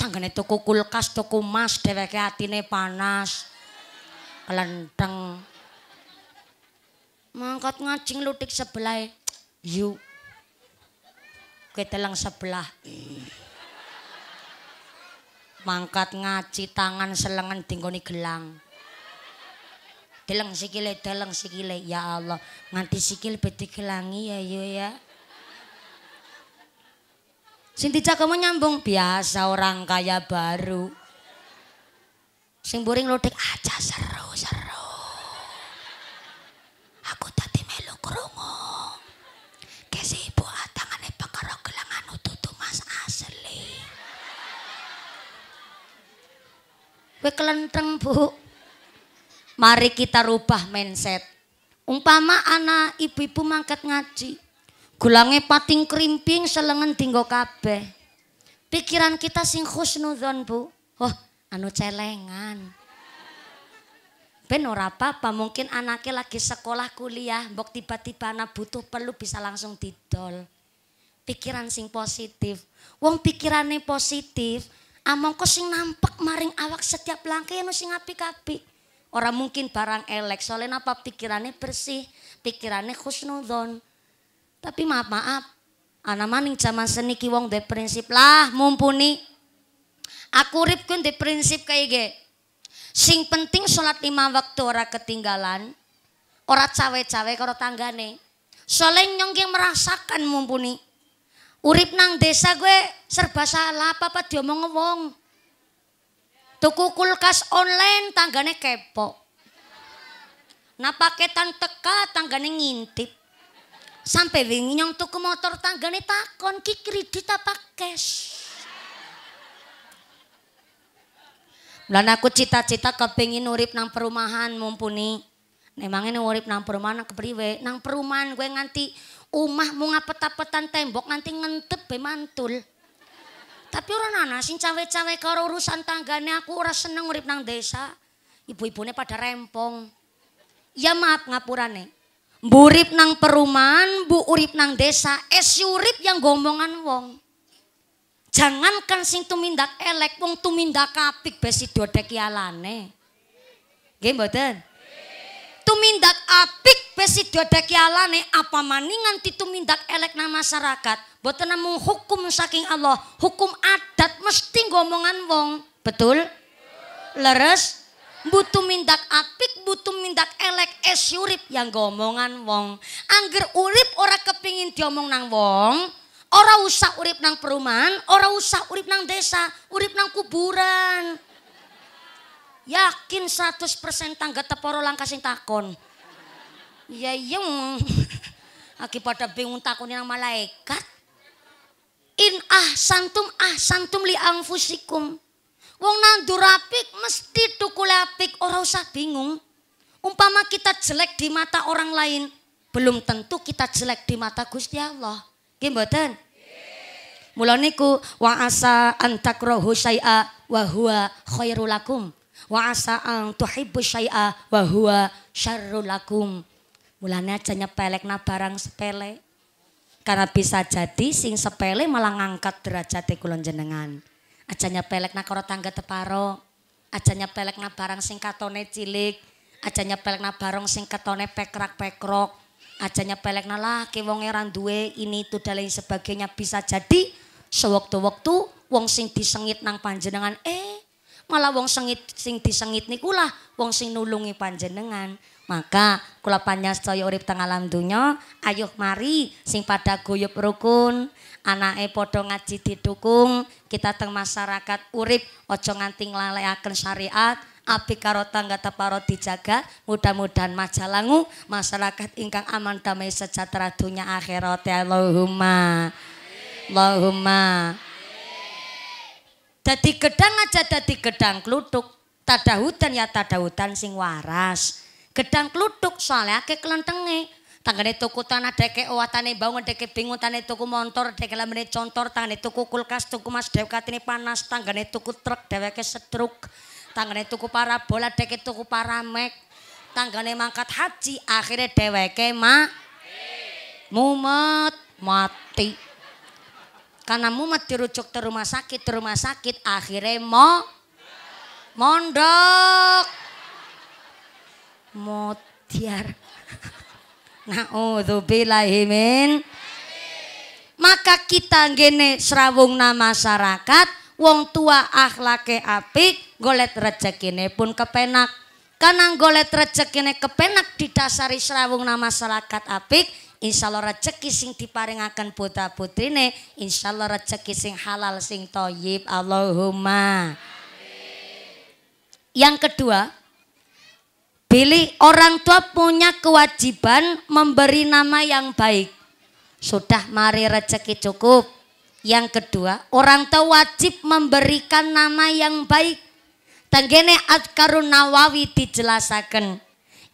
tanggane toko kulkas toko mas dheweke atine panas klenteng mangkat ngaji lutik sebelah yu ketelang sebelah mangkat ngaci tangan selengan dinggoni gelang deleng sikile deleng sikile ya Allah nganti sikil kelangi ya yo ya Sinti dicakemu nyambung biasa orang kaya baru sing boring lodek aja seru seru aku tadi melu kerungu kesi ibu atangane perkara gelangan ututu mas asli kowe kelenteng bu Mari kita rubah mindset. Umpama anak ibu-ibu mangkat ngaji. Gulangnya pating krimping selengan tinggok kabeh. Pikiran kita sing khusnudon Bu. oh, anu celengan. Ben ora apa-apa, mungkin anaknya lagi sekolah kuliah, mbok tiba-tiba anak butuh perlu bisa langsung didol. Pikiran sing positif. Wong pikirannya positif, amangka ah sing nampak maring awak setiap langkah yang sing -api. Orang mungkin barang elek, soalnya apa pikirannya bersih, pikirannya khusnudon. Tapi maaf-maaf, anak maning zaman seni wong de prinsip lah mumpuni. Aku urip kuwi de prinsip kayak ge. Sing penting sholat lima waktu ora ketinggalan, ora cawe-cawe karo tanggane. Soalnya nyong yang merasakan mumpuni. Urip nang desa gue serba salah apa-apa diomong wong. Tuku kulkas online tanggane kepo. Nah paketan teka tanggane ngintip. Sampai wingi nyong tuku motor tanggane takon ki kredit apa cash. Lan nah, aku cita-cita kepengin urip nang perumahan mumpuni. Memangnya urip nang perumahan nang kepriwe? Nang perumahan gue nganti umah mau ngapet petan tembok nganti ngentep be mantul. Tapi orang nana cawe-cawe karo urusan tanggane aku ora seneng urip nang desa. Ibu-ibune pada rempong. Ya maaf ngapurane. urip nang perumahan, bu urip nang desa, es eh, urip yang gomongan wong. Jangankan sing tumindak elek, wong tumindak apik besi dodeki alane. Gimana? tumindak apik besido alane apa maningan titumindak na masyarakat buat namun hukum saking Allah hukum adat mesti ngomongan wong betul leres butuh mindak apik butuh mindak elek es urip yang ngomongan wong angger urip ora kepingin diomong nang wong ora usah urip nang perumahan ora usah urip nang desa urip nang kuburan Yakin 100% tangga teporo langkah sing takon. Ya iya. Mm. Aki pada bingung takonin yang malaikat. In ah santum ah santum li fusikum. Wong nandur apik mesti tukul apik Orang usah bingung. Umpama kita jelek di mata orang lain, belum tentu kita jelek di mata Gusti Allah. Nggih Mulaniku, wa asa antakrohu syai'a wa huwa wa asa an tuhibbu syai'a wa huwa syarrul lakum. Mulane aja na barang sepele. Karena bisa jadi sing sepele malah ngangkat derajat kula jenengan. Aja na karo tangga teparo. Aja na barang sing katone cilik. Aja na barang sing katone pekrak-pekrok. Aja na lah ke wong duwe ini itu dan lain sebagainya bisa jadi sewaktu-waktu wong sing disengit nang panjenengan eh malah wong sengit sing disengit niku lah wong sing nulungi panjenengan. Maka kula soyo urip teng alam ayuh mari sing pada guyup rukun, anake podo ngaji didukung, kita teng masyarakat urip anting nganti akan syariat, api karo tangga teparo dijaga mudah-mudahan majalangu masyarakat ingkang aman damai sejahtera dunia akhirat ya Allahumma Allahumma Dadi gedang aja dadi gedang kluthuk. hutan ya hutan sing waras. Gedang kluthuk salehake kelentenge, Tanggane tuku tanah deke owatane bangun deke bingung tane tuku montor deke lamene contor tanggane tuku kulkas tuku mas dewek ini panas tanggane tuku truk deweke setruk. Tanggane tuku parabola deke tuku paramek. Tanggane mangkat haji akhirnya deweke mak mumet mati. Karena mumet dirujuk ke rumah sakit, ke rumah sakit akhirnya mau mondok. Mutiar. Na'udzubillahimin. Maka kita gene nama masyarakat, wong tua akhlake apik, golet rezekine pun kepenak. Karena golet rezekine kepenak didasari nama masyarakat apik, Insya Allah rezeki sing akan putra putrine, insya Allah rezeki sing halal sing toyib. Allahumma. Amin. Yang kedua, pilih orang tua punya kewajiban memberi nama yang baik. Sudah mari rezeki cukup. Yang kedua, orang tua wajib memberikan nama yang baik. Tenggene Adkarun Nawawi dijelasakan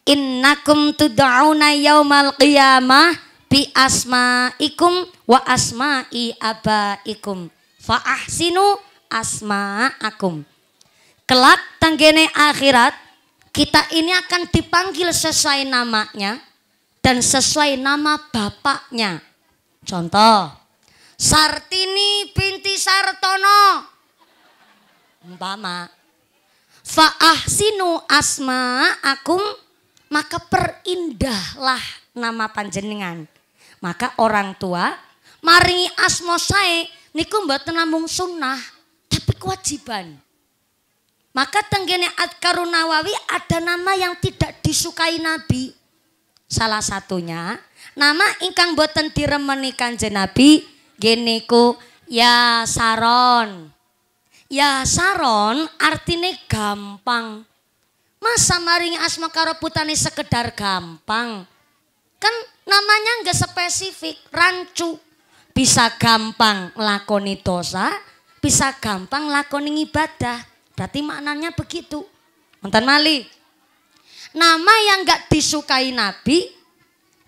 innakum tud'auna yaumal qiyamah bi asma'ikum wa asma'i abaikum fa ahsinu asma'akum kelak tanggene akhirat kita ini akan dipanggil sesuai namanya dan sesuai nama bapaknya contoh Sartini binti Sartono umpama fa ahsinu asma'akum maka perindahlah nama panjenengan. Maka orang tua maringi asma sae niku mboten namung sunnah tapi kewajiban. Maka tenggene Adkarun Nawawi ada nama yang tidak disukai Nabi. Salah satunya nama ingkang boten diremeni kanjeng Nabi geniku ya saron. Ya saron artine gampang. Masa maring asma karo putane sekedar gampang. Kan namanya nggak spesifik, rancu. Bisa gampang lakoni dosa, bisa gampang lakoni ibadah. Berarti maknanya begitu. Mantan mali. Nama yang nggak disukai Nabi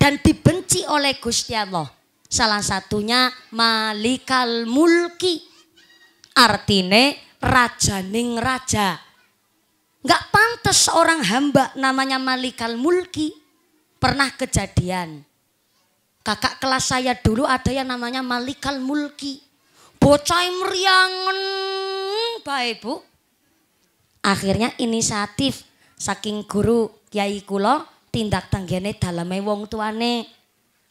dan dibenci oleh Gusti Allah. Salah satunya Malikal Mulki. Artine rajaning raja. Gak pantas seorang hamba namanya Malikal Mulki pernah kejadian. Kakak kelas saya dulu ada yang namanya Malikal Mulki. Bocah meriang, baik bu. Akhirnya inisiatif saking guru kiai kulo tindak tanggene dalam wong tuane.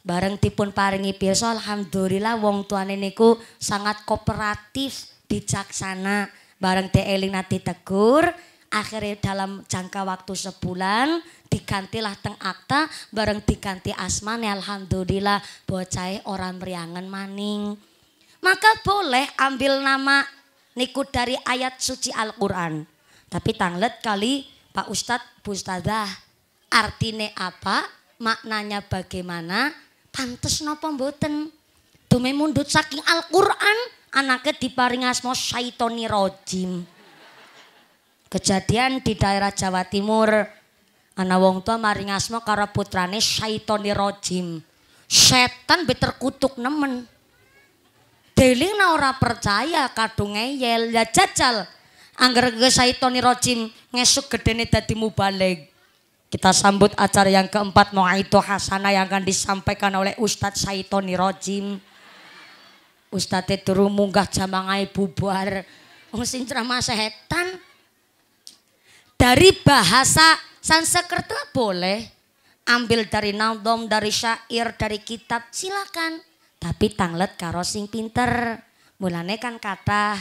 Bareng tipun paringi pirsa alhamdulillah wong tuane niku sangat kooperatif, bijaksana. Bareng teeling nanti tegur, akhirnya dalam jangka waktu sebulan digantilah teng akta bareng diganti asmane alhamdulillah bocah e orang meriangan maning maka boleh ambil nama niku dari ayat suci Al-Quran tapi tanglet kali Pak Ustadz Bu Ustadzah artine apa maknanya bagaimana pantes napa mboten dume mundut saking Al-Quran anaknya diparing asma syaitoni rojim Kejadian di daerah Jawa Timur ana wong tua maring asma karo putrane Syaitoni Rojim. Setan be terkutuk nemen. Deling na ora percaya kadung ngeyel ya jajal. Angger ge Syaitoni Rojim ngesuk gedene dadi mubalik. Kita sambut acara yang keempat mau itu hasana yang akan disampaikan oleh Ustadz Saitoni Rojim. Ustadz itu munggah jamangai bubar. ngusin ceramah setan dari bahasa Sanskerta boleh. Ambil dari naudom, dari syair, dari kitab silakan. Tapi tanglet karo sing pinter. Mulane kan kata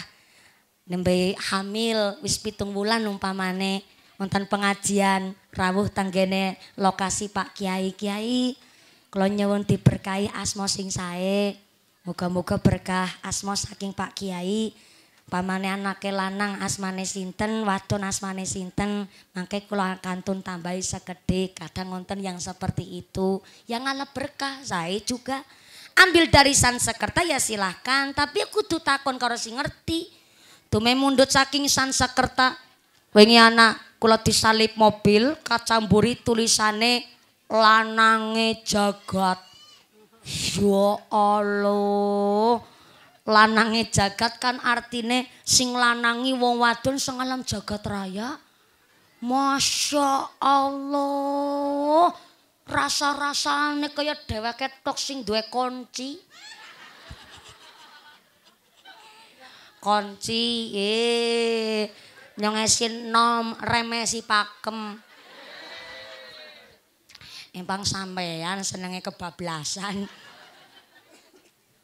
nembe hamil wis pitung bulan umpamane wonten pengajian rawuh tanggene lokasi Pak Kiai Kiai Kalau nyewon diberkahi asmosing sing sae moga moga berkah asmosaking saking Pak Kiai pamane anake lanang asmane sinten, wadon asmane sinten, mangke kula kantun tambahi segede, kadang ngonten yang seperti itu. Yang ngale berkah saya juga ambil dari sansekerta ya silahkan, tapi kudu takon karo sing ngerti. Tume mundut saking sansekerta wengi anak kula disalip mobil kacamburi tulisane lanange jagat. Ya Allah. lanange jagat kan artine sing lanangi wong wadon sing alam jagat raya. Masya Allah. Rasa-rasane kaya dewa ketok sing duwe kunci. Kunci eh nyongesin nom remesi pakem. Empang sampean, senenge kebablasan.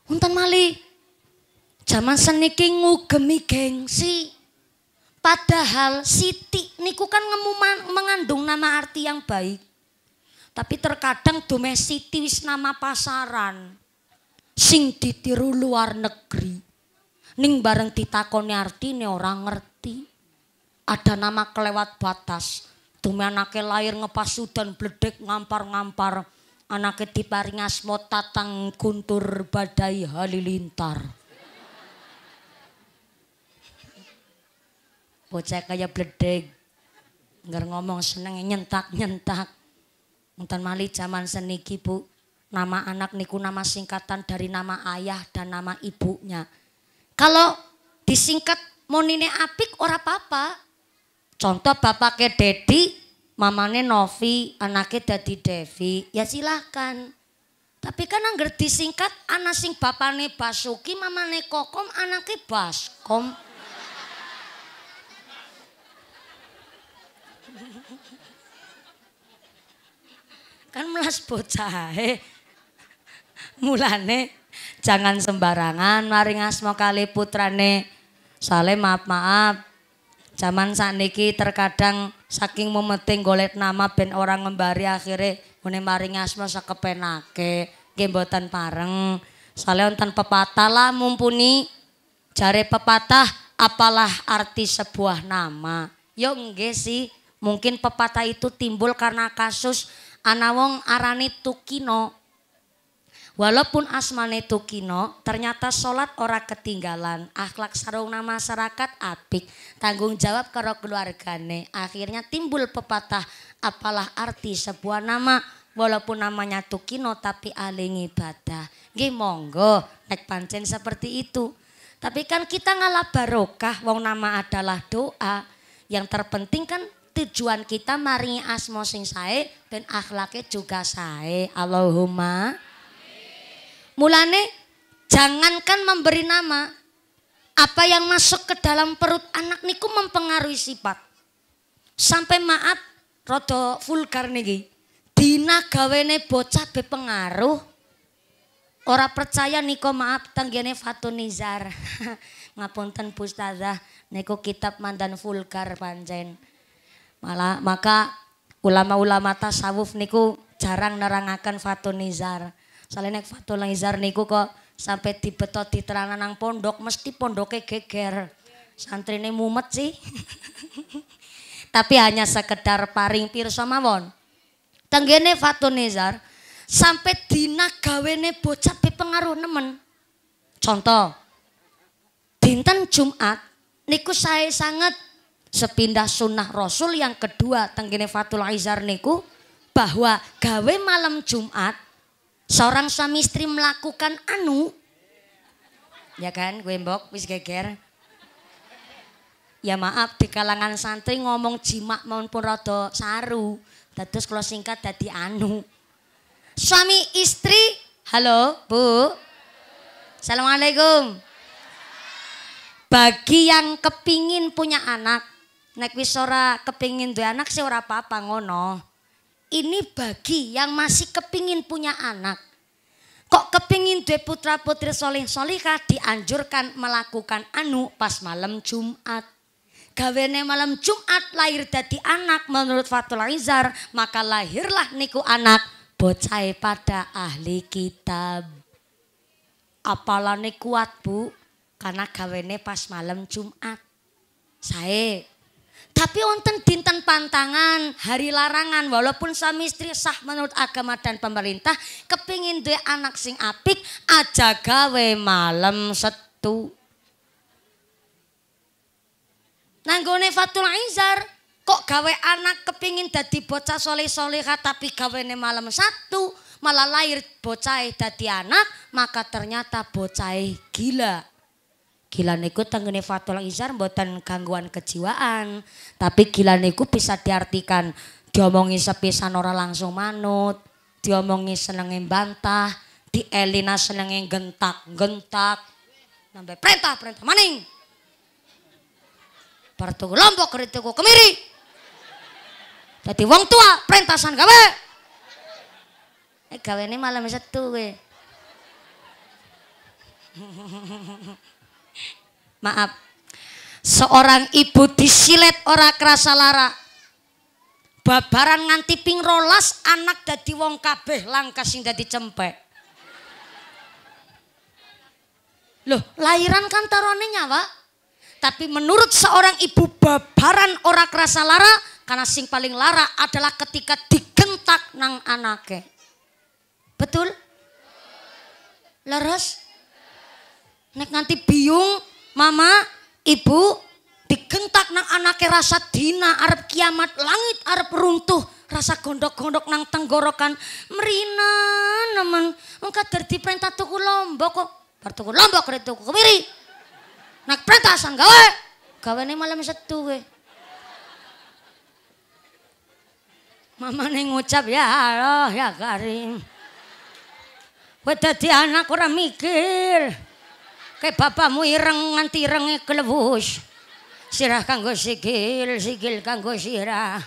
Unten mali Zaman seniki ngugemi gengsi. Padahal Siti niku kan ngemuman, mengandung nama arti yang baik. Tapi terkadang domeh Siti wis nama pasaran. Sing ditiru luar negeri. Ning bareng ditakoni artine orang ngerti. Ada nama kelewat batas. Dume anaknya lahir dan bledek ngampar-ngampar. Anaknya diparing asmo tatang guntur badai halilintar. Bocah kayak bledeg. Nggak ngomong seneng nyentak-nyentak. Nonton malih zaman seniki bu. Nama anak niku nama singkatan dari nama ayah dan nama ibunya. Kalau disingkat monine apik ora papa contoh Contoh bapaknya Dedi, mamane Novi, anaknya Dedi Devi. Ya silahkan. Tapi kan angger disingkat anak sing bapane Basuki, mamane Kokom, anaknya Baskom. Kan melas bocah. Mulane jangan sembarangan mari ngasmo kali putrane. Soale maaf-maaf. Zaman saniki terkadang saking memeting golek nama ben orang ngembari akhirnya mune mari ngasmo sakepenake. gembotan pareng. Soale onten pepatah lah mumpuni jare pepatah apalah arti sebuah nama. Yo enggak sih, mungkin pepatah itu timbul karena kasus ana wong arane Tukino. Walaupun asmane Tukino, ternyata sholat ora ketinggalan, akhlak nama masyarakat apik, tanggung jawab karo keluargane. Akhirnya timbul pepatah, apalah arti sebuah nama walaupun namanya Tukino tapi aling ibadah. Nggih monggo nek pancen seperti itu. Tapi kan kita ngalah barokah wong nama adalah doa. Yang terpenting kan tujuan kita mari asmo sing sae dan akhlaknya juga sae. Allahumma. Mulane jangankan memberi nama, apa yang masuk ke dalam perut anak niku mempengaruhi sifat. Sampai maaf rodo vulgar niki. Dina gawene bocah bepengaruh. Ora percaya niko maaf tanggiane Fatunizar Nizar. Ngapunten Bustazah niku kitab mandan vulgar panjen. Malah maka ulama-ulama tasawuf niku jarang nerangakan fatun nizar. Soalnya nek fatun nizar niku kok sampai dibetot di nang pondok mesti pondoknya geger. Santrine mumet sih. Tapi hanya sekedar paring pirsa mawon. Tenggene fatun nizar sampai dina gawene bocah pengaruh nemen. Contoh, dinten Jumat niku saya sangat sepindah sunnah Rasul yang kedua tenggine Fatul Aizar niku bahwa gawe malam Jumat seorang suami istri melakukan anu ya kan gue mbok wis geger ya maaf di kalangan santri ngomong jimak maupun rodo saru terus kalau singkat jadi anu suami istri halo bu Assalamualaikum bagi yang kepingin punya anak Nek wis ora kepingin dua anak sih ora apa-apa ngono. Ini bagi yang masih kepingin punya anak. Kok kepingin dua putra putri solih solihah dianjurkan melakukan anu pas malam Jumat. Gawene malam Jumat lahir dadi anak menurut Fatul Izar maka lahirlah niku anak bocah pada ahli kitab. Apalane kuat bu karena gawene pas malam Jumat. Saya tapi wonten dinten pantangan, hari larangan walaupun suami istri sah menurut agama dan pemerintah kepingin duwe anak sing apik aja gawe malam setu. Nanggone Fatul Aizar kok gawe anak kepingin dadi bocah soleh solehah tapi gawene malam satu malah lahir bocah dadi anak maka ternyata bocah gila gila niku tanggane Fatul Izar buatan gangguan kejiwaan, tapi gila niku bisa diartikan diomongi sepisan ora langsung manut, diomongi senenge bantah, dielina senenge gentak-gentak. nambah perintah-perintah maning. pertu lombok kerituku kemiri. Jadi wong tua perintasan gawe. Eh gawe ini malam satu gue. Maaf. Seorang ibu disilet ora kerasa lara. Babaran nganti ping rolas anak dadi wong kabeh langkah sing dadi cempek. Loh, lahiran kan tarone nyawa. Tapi menurut seorang ibu babaran ora kerasa lara karena sing paling lara adalah ketika digentak nang anake. Betul? Leres? Nek nganti biung Mama, ibu, dikentak nang anaknya rasa dina arep kiamat langit arep runtuh rasa gondok-gondok nang tenggorokan merina nemen engka terti perintah tuku lombok kok bar tuku lombok kare tuku kemiri nak perintah sang gawe gawe nih malam satu gue mama nih ngucap ya Allah ya Karim gue anak orang mikir Kay bapakmu ireng nganti irenge kelebus. Sirah kanggo sikil, sikil kanggo sirah.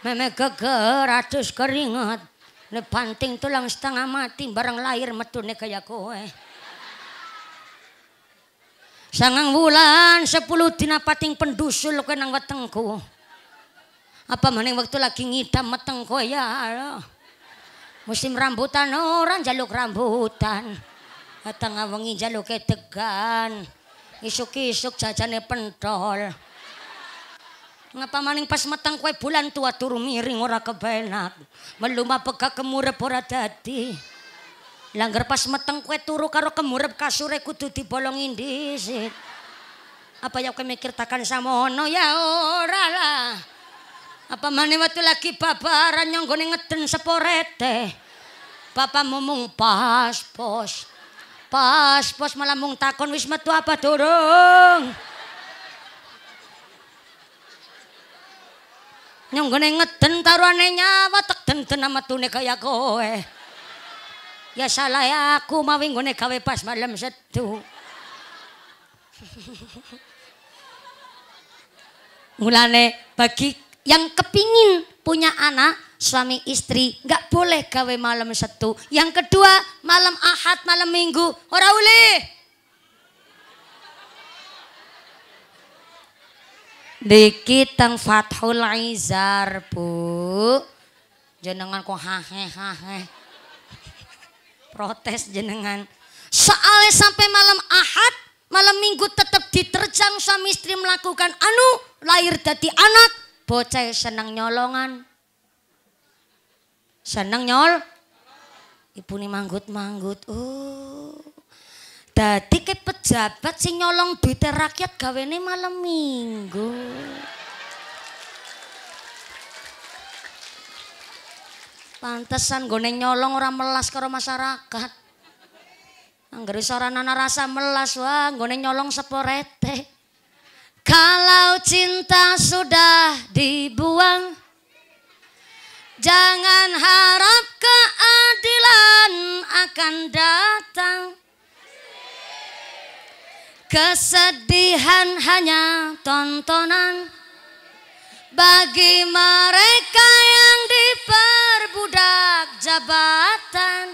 Meme geger adus keringet. Nebanting tulang setengah mati bareng lahir metune kayak kowe. Sangang bulan sepuluh dina pating pendusul kowe nang wetengku. Apa maning waktu lagi ngidam meteng kowe ya. Musim rambutan orang jaluk rambutan. At ang jaluke tegan. Isuk-isuk jajane pentol. Ngapa maning pas matang kue bulan tua turu miring ora kebenak. Meluma peka kemurep ora dadi. Langgar pas matang kue turu karo kemurep kasure kudu dibolongin disit. Apa yang kue mikir takkan sama hono ya ora lah. Apa maneh waktu lagi babaran gue ngeten seporete. Papa mung pas-pos. Pas pos malah mung takon wis metu apa durung? Nyonggone ngeden taruhane nyawa tek denden metune kaya kowe. Ya salah ya aku mawi nggone gawe pas malam setu. Mulane bagi yang kepingin punya anak suami istri nggak boleh gawe malam satu. Yang kedua malam ahad, malam minggu ora boleh. Dikit tang Fathul Izar bu, jenengan kok hahe hahe. Protes jenengan. Soalnya sampai malam ahad, malam minggu tetap diterjang suami istri melakukan anu, lahir dari anak, bocah senang nyolongan, Seneng nyol. Ibu nih manggut-manggut. Oh. Dadi ke pejabat si nyolong duit e rakyat gawene malam minggu. Pantesan gue nyolong orang melas karo masyarakat. Anggeri wis nana rasa melas wah gue nyolong seporete. Kalau cinta sudah dibuang Jangan harap keadilan akan datang. Kesedihan hanya tontonan bagi mereka yang diperbudak jabatan.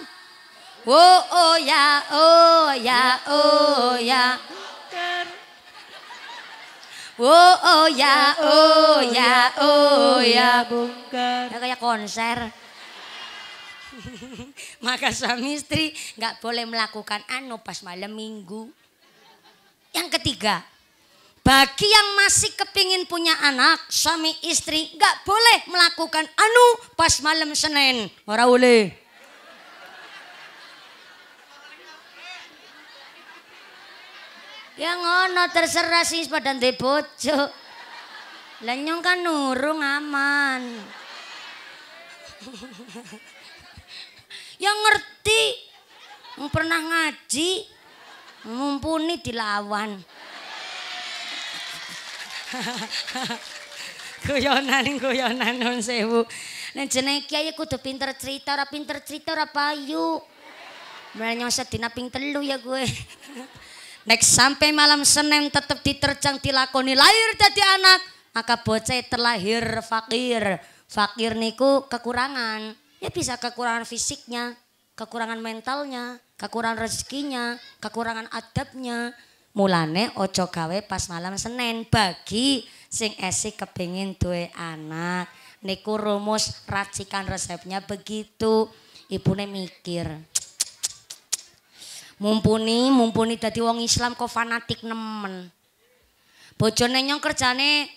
Oh, oh ya, oh ya, oh ya. Oh, oh ya, ya oh, oh ya, ya oh, oh ya, ya. bungkar. Ya kayak konser. Maka suami istri nggak boleh melakukan anu pas malam minggu. Yang ketiga, bagi yang masih kepingin punya anak, suami istri nggak boleh melakukan anu pas malam Senin. Ora boleh. Ya ngono terserah sih pada ndek bojo. Lenyong kan nurung aman. yang ngerti pernah ngaji mumpuni dilawan guyonan guyonan nun sewu nek jenenge kiai kudu pinter cerita ora pinter cerita ora payu Mulanya sedina ping telu ya gue. Nek sampai malam Senin tetap diterjang dilakoni lahir jadi anak, maka bocah terlahir fakir. Fakir niku kekurangan. Ya bisa kekurangan fisiknya, kekurangan mentalnya, kekurangan rezekinya, kekurangan adabnya. Mulane ojo gawe pas malam Senin bagi sing esik kepingin duwe anak. Niku rumus racikan resepnya begitu. Ibune mikir, Mumpuni, mumpuni dadi wong Islam kok fanatik nemen. Bojone nyong kerjane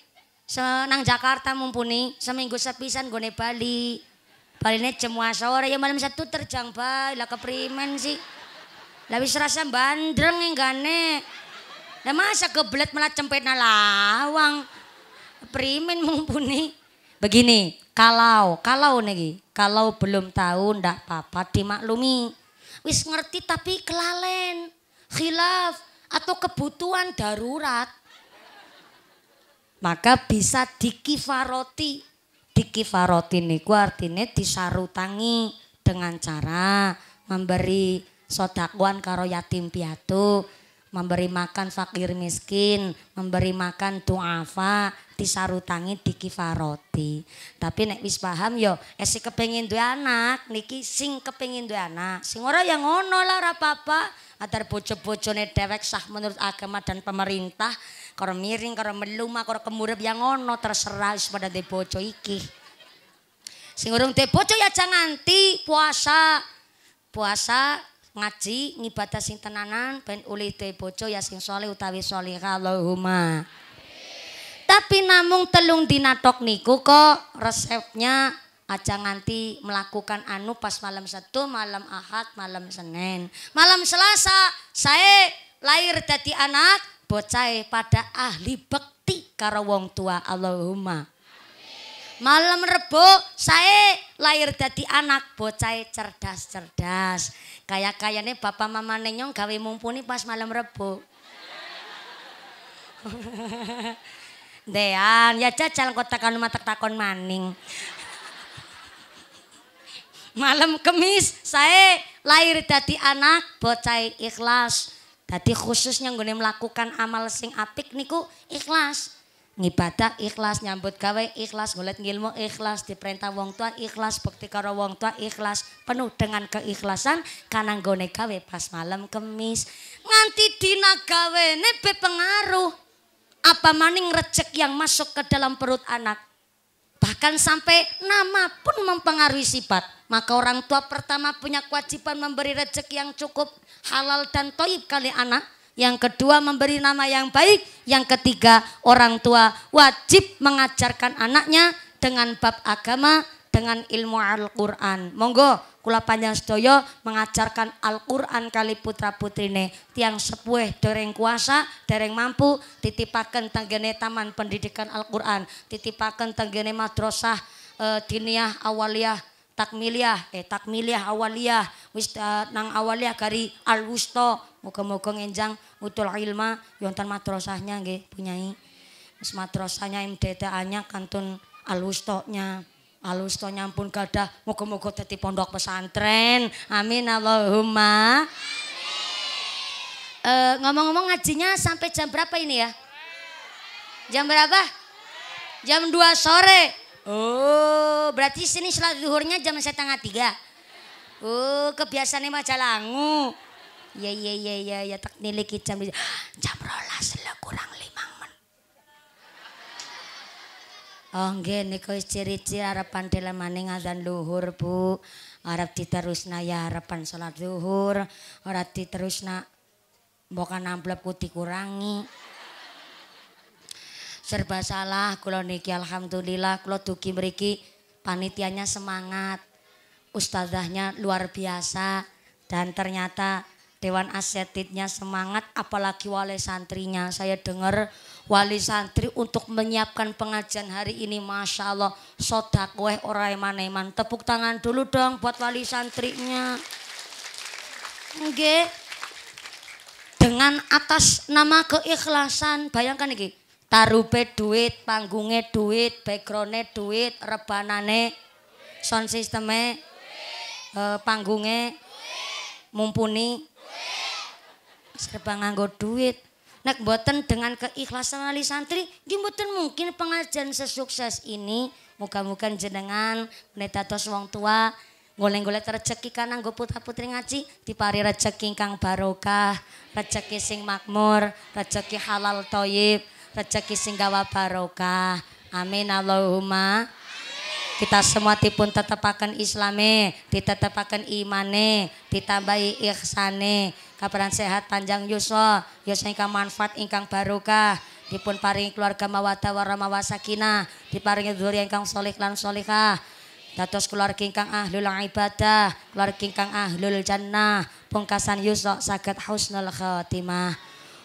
senang Jakarta mumpuni, seminggu sepisan gone Bali. Bali ini jam sore ya malam satu terjang bay lah keprimen sih. Lah wis rasa bandreng enggane. Lah masa geblet malah cempet lawang. Primen mumpuni. Begini, kalau kalau nih kalau belum tahu ndak apa-apa dimaklumi wis ngerti tapi kelalen, khilaf atau kebutuhan darurat. Maka bisa dikifaroti. Dikifaroti niku artinya disarutangi dengan cara memberi sodakuan karo yatim piatu memberi makan fakir miskin, memberi makan tuafa, disarutangi dikifaroti. Tapi nek wis paham yo, esi ya kepengin dua anak, niki sing kepengin dua anak. Sing ora yang ngono lah apa-apa. atar bojo-bojone dewek sah menurut agama dan pemerintah, karo miring, karo meluma, karo kemurep yang ngono terserah wis pada de bojo iki. Sing urung de bojo ya jangan nganti puasa. Puasa ngaji ngibadah sing tenanan ben oleh dhewe bojo ya sing soleh utawi salihah Allahumma. Tapi namung telung dina tok niku kok resepnya aja nganti melakukan anu pas malam satu, malam ahad, malam Senin. Malam Selasa saya lahir dadi anak bocah e pada ahli bekti karo wong tua Allahumma. Malam rebo saya lahir dari anak bocah cerdas-cerdas. Kayak kayaknya bapak mama nenyong gawe mumpuni pas malam rebo. Dean, ya jajal kota kan mata takon maning. Malam kemis saya lahir dari anak bocah ikhlas. tadi khususnya gue melakukan amal sing apik niku ikhlas ngibadah ikhlas nyambut gawe ikhlas ngulet ngilmu ikhlas diperintah wong tua ikhlas bukti karo wong tua ikhlas penuh dengan keikhlasan karena nggone gawe pas malam kemis nganti dina gawe nebe pengaruh apa maning rejek yang masuk ke dalam perut anak bahkan sampai nama pun mempengaruhi sifat maka orang tua pertama punya kewajiban memberi rejek yang cukup halal dan toib kali anak yang kedua memberi nama yang baik, yang ketiga orang tua wajib mengajarkan anaknya dengan bab agama, dengan ilmu Al-Qur'an. Monggo kula panjang sedoyo mengajarkan Al-Qur'an kali putra putrine. Tiang sepuh dereng kuasa, dereng mampu titipakan tenggene taman pendidikan Al-Qur'an, titipakan tenggene madrasah e, diniah awaliyah takmiliah eh takmiliah awaliyah wis eh, nang awaliyah kari al wusta moga-moga ngenjang utul ilma yontan matrosahnya, nggih punyai wis matrosahnya, MDTA-nya kantun al wustanya al wustanya pun gadah moga-moga dadi pondok pesantren amin Allahumma eh, ngomong-ngomong ngajinya sampai jam berapa ini ya? Jam berapa? Jam dua sore. Oh, berarti sini sholat zuhurnya jam setengah tiga. Oh, kebiasaannya maca langu. Ya, ya, ya, ya, ya, tak niliki jam. Jam rolas lah kurang lima men. Oh, nggih niku ciri-ciri harapan dalam maning azan luhur, Bu. Arab diterusna ya harapan sholat zuhur, ora diterusna bukan amplop ku kurangi serba salah kula niki alhamdulillah kula dugi mriki panitianya semangat ustazahnya luar biasa dan ternyata Dewan Asetitnya semangat apalagi wali santrinya saya dengar wali santri untuk menyiapkan pengajian hari ini Masya Allah sodak, sodakweh orai maneman tepuk tangan dulu dong buat wali santrinya Nggih. Dengan atas nama keikhlasan, bayangkan ini tarupe duit, panggunge duit, backgrounde duit, rebanane, sound sisteme, uh, eh, panggunge, mumpuni, serba nganggo duit. Nek buatan dengan keikhlasan ali santri, gimbutan mungkin pengajian sesukses ini. muka muka jenengan menetatos wong tua golek-golek rejeki kanang nggo putra-putri ngaji dipari rezeki kang barokah, rezeki sing makmur, rezeki halal toyib, rezeki sing gawa barokah. Amin Allahumma. Kita semua tipun tetepaken islame, ditetepaken imane, ditambahi ihsane, kabaran sehat panjang yuswa, yuswa ingkang manfaat ingkang barokah, dipun paringi keluarga mawadah warah mawasakina, diparingi dzurriyyah ingkang sholih lan Tatos keluar keluarga ah ahlul ibadah, keluarga ingkang ahlul jannah, pungkasan sakat sakit husnul khatimah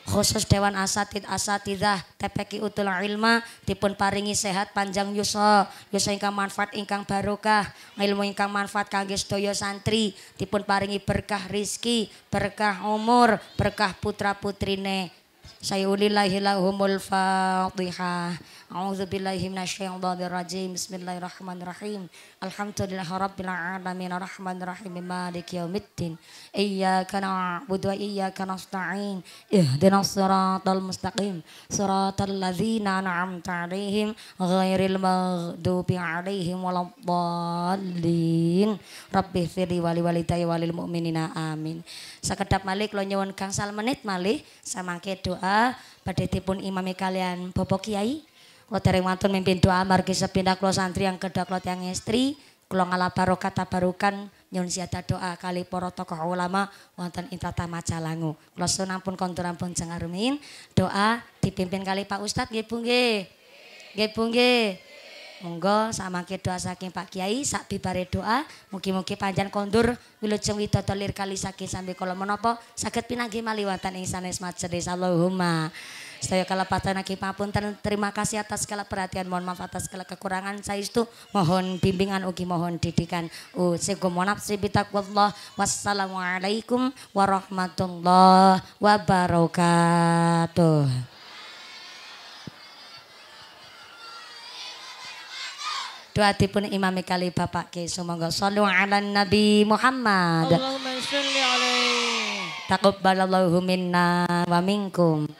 khusus Dewan Asatid Asatidah TPQ Utul Ilma dipun paringi sehat panjang yusa yusa ingkang manfaat ingkang barokah ilmu ingkang manfaat kangge sedaya santri dipun paringi berkah rizki berkah umur berkah putra putrine saya sayulillahilahumul fatihah A'udzu billahi minasyaitonir rajim. Bismillahirrahmanirrahim. Alhamdulillahirabbil alamin arrahmanir rahim maliki yaumiddin. Iyyaka na'budu wa iyyaka nasta'in. Ihdinas siratal mustaqim. Siratal ladzina an'amta 'alaihim ghairil maghdubi 'alaihim waladdallin. Rabbih firli wali walidayya walil mu'minina amin. Sekedap malik lo nyuwun gangsal menit malih samangke doa badhe dipun imami kalian Bapak Kiai kalau dereng wonten mimpin doa margi sepindah klo santri yang kedua kula yang istri. kula ngalah barokat tabarukan nyun siada doa kali poro tokoh ulama wonten intata macalangu, Majalangu. Kula pun konturan pun jengarumin doa dipimpin kali Pak Ustadz gipungge, gipungge, nggih. Nggih Bu Monggo doa saking Pak Kiai sak bibare doa mugi-mugi panjang kondur wilujeng widodo lir kali saking sambil kala menapa sakit pinanggih maliwatan insanis sanes majelis Allahumma saya kalau patah naki pun terima kasih atas segala perhatian, mohon maaf atas segala kekurangan. Saya itu mohon bimbingan ugi mohon didikan. Uh, sego monap Allah. Wassalamualaikum warahmatullahi wabarakatuh. doa tipun imam kali Bapak Ki semoga sallu ala Nabi Muhammad Allahumma sholli alaihi taqabbalallahu minna wa minkum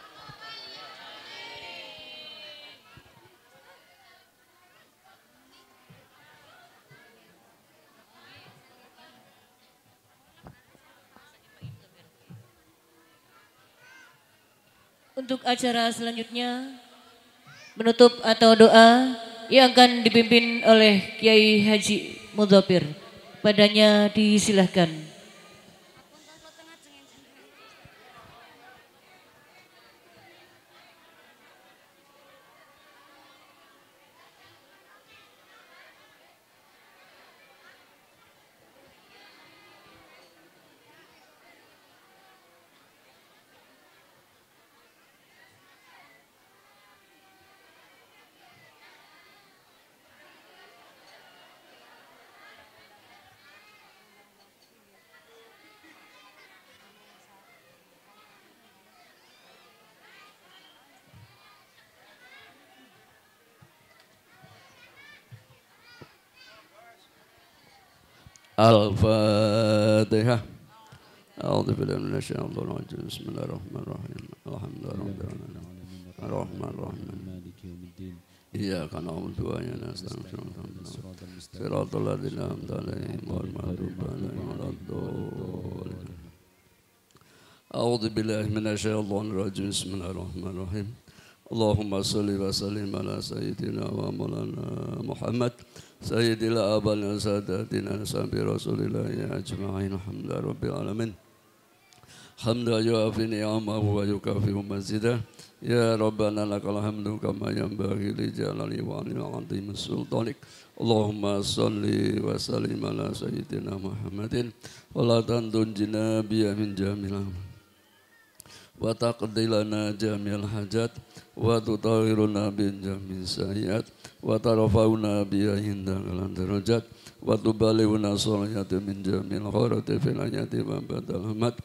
Untuk acara selanjutnya, menutup atau doa yang akan dipimpin oleh Kiai Haji Mudhafir. Padanya disilahkan. الفاتحة أعوذ بالله من الشيطان الرجيم بسم الله الرحمن الرحيم الحمد لله رب العالمين الرحمن الرحيم مالك يوم الدين إياك نعبد وإياك نستعين صراط الذين أنعمت عليهم غير المغضوب عليهم ولا الضالين أعوذ بالله من الشيطان الرجيم بسم الله الرحمن الرحيم اللهم صل وسلم على سيدنا ومولانا محمد Sayyidila abal dan sadatin al-sabi rasulillah ya ajma'in alhamdulillah rabbil alamin Alhamdulillah yu'afi ni'amah wa yu'afi umazidah Ya, ya robbanala lakal hamdu kama yang bagi li jalali wa'ani wa'antim sultanik Allahumma salli wa salim ala Muhammadin Walatan tunjina wa taqdi lana jamil hajat wa tutawiruna bin jamil sayyat wa biya bi indal darajat wa tubalighuna salihatan min jamil khairati fil wa ba'dal hamad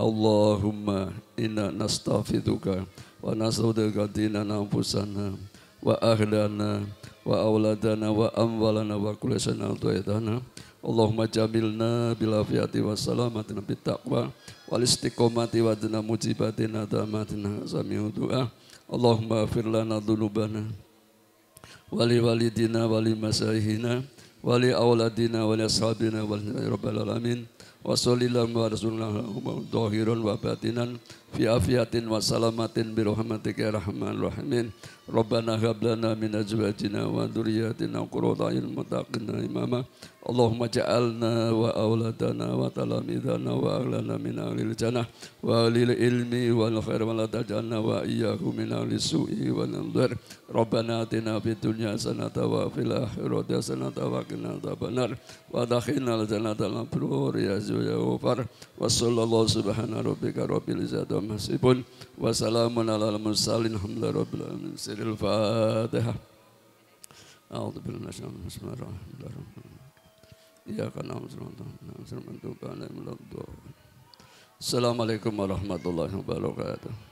Allahumma inna nastafiduka wa nas'aluka dinana anfusana wa ahlana wa awladana, wa amwalana wa kulli sana'atana Allahumma jamilna bila fiati wa salamatina bitaqwa wal istiqomati wa dina mujibatina sami'u du'a Allahumma afir lana dhulubana wali walidina wali masahihina wali awladina wali ashabina wali ya rabbal alamin wa sallallahu wa rasulullah zahiran wa batinan fi afiyatin wa salamatin bi rahmatika ya rahman rahimin rabbana hab lana min azwajina wa dhurriyyatina qurrata a'yun mutaqina imama Allahumma ja'alna wa auladana wa talamidana wa ahlana min ahlil jannah wa lil ilmi wal khair wa la wa iyyahu min ahli su'i wa nadhar rabbana atina fid dunya hasanatan wa fil akhirati hasanatan wa qina adzabannar wa dakhilna jannata al mabrur ya zu ya ghafar wa sallallahu rabbika rabbil izzati Wassalamualaikum salam, alhamdulillahirobbilalamin, syailufathah, alhamdulillahiasma robbilalamin, assalamualaikum warahmatullahi wabarakatuh.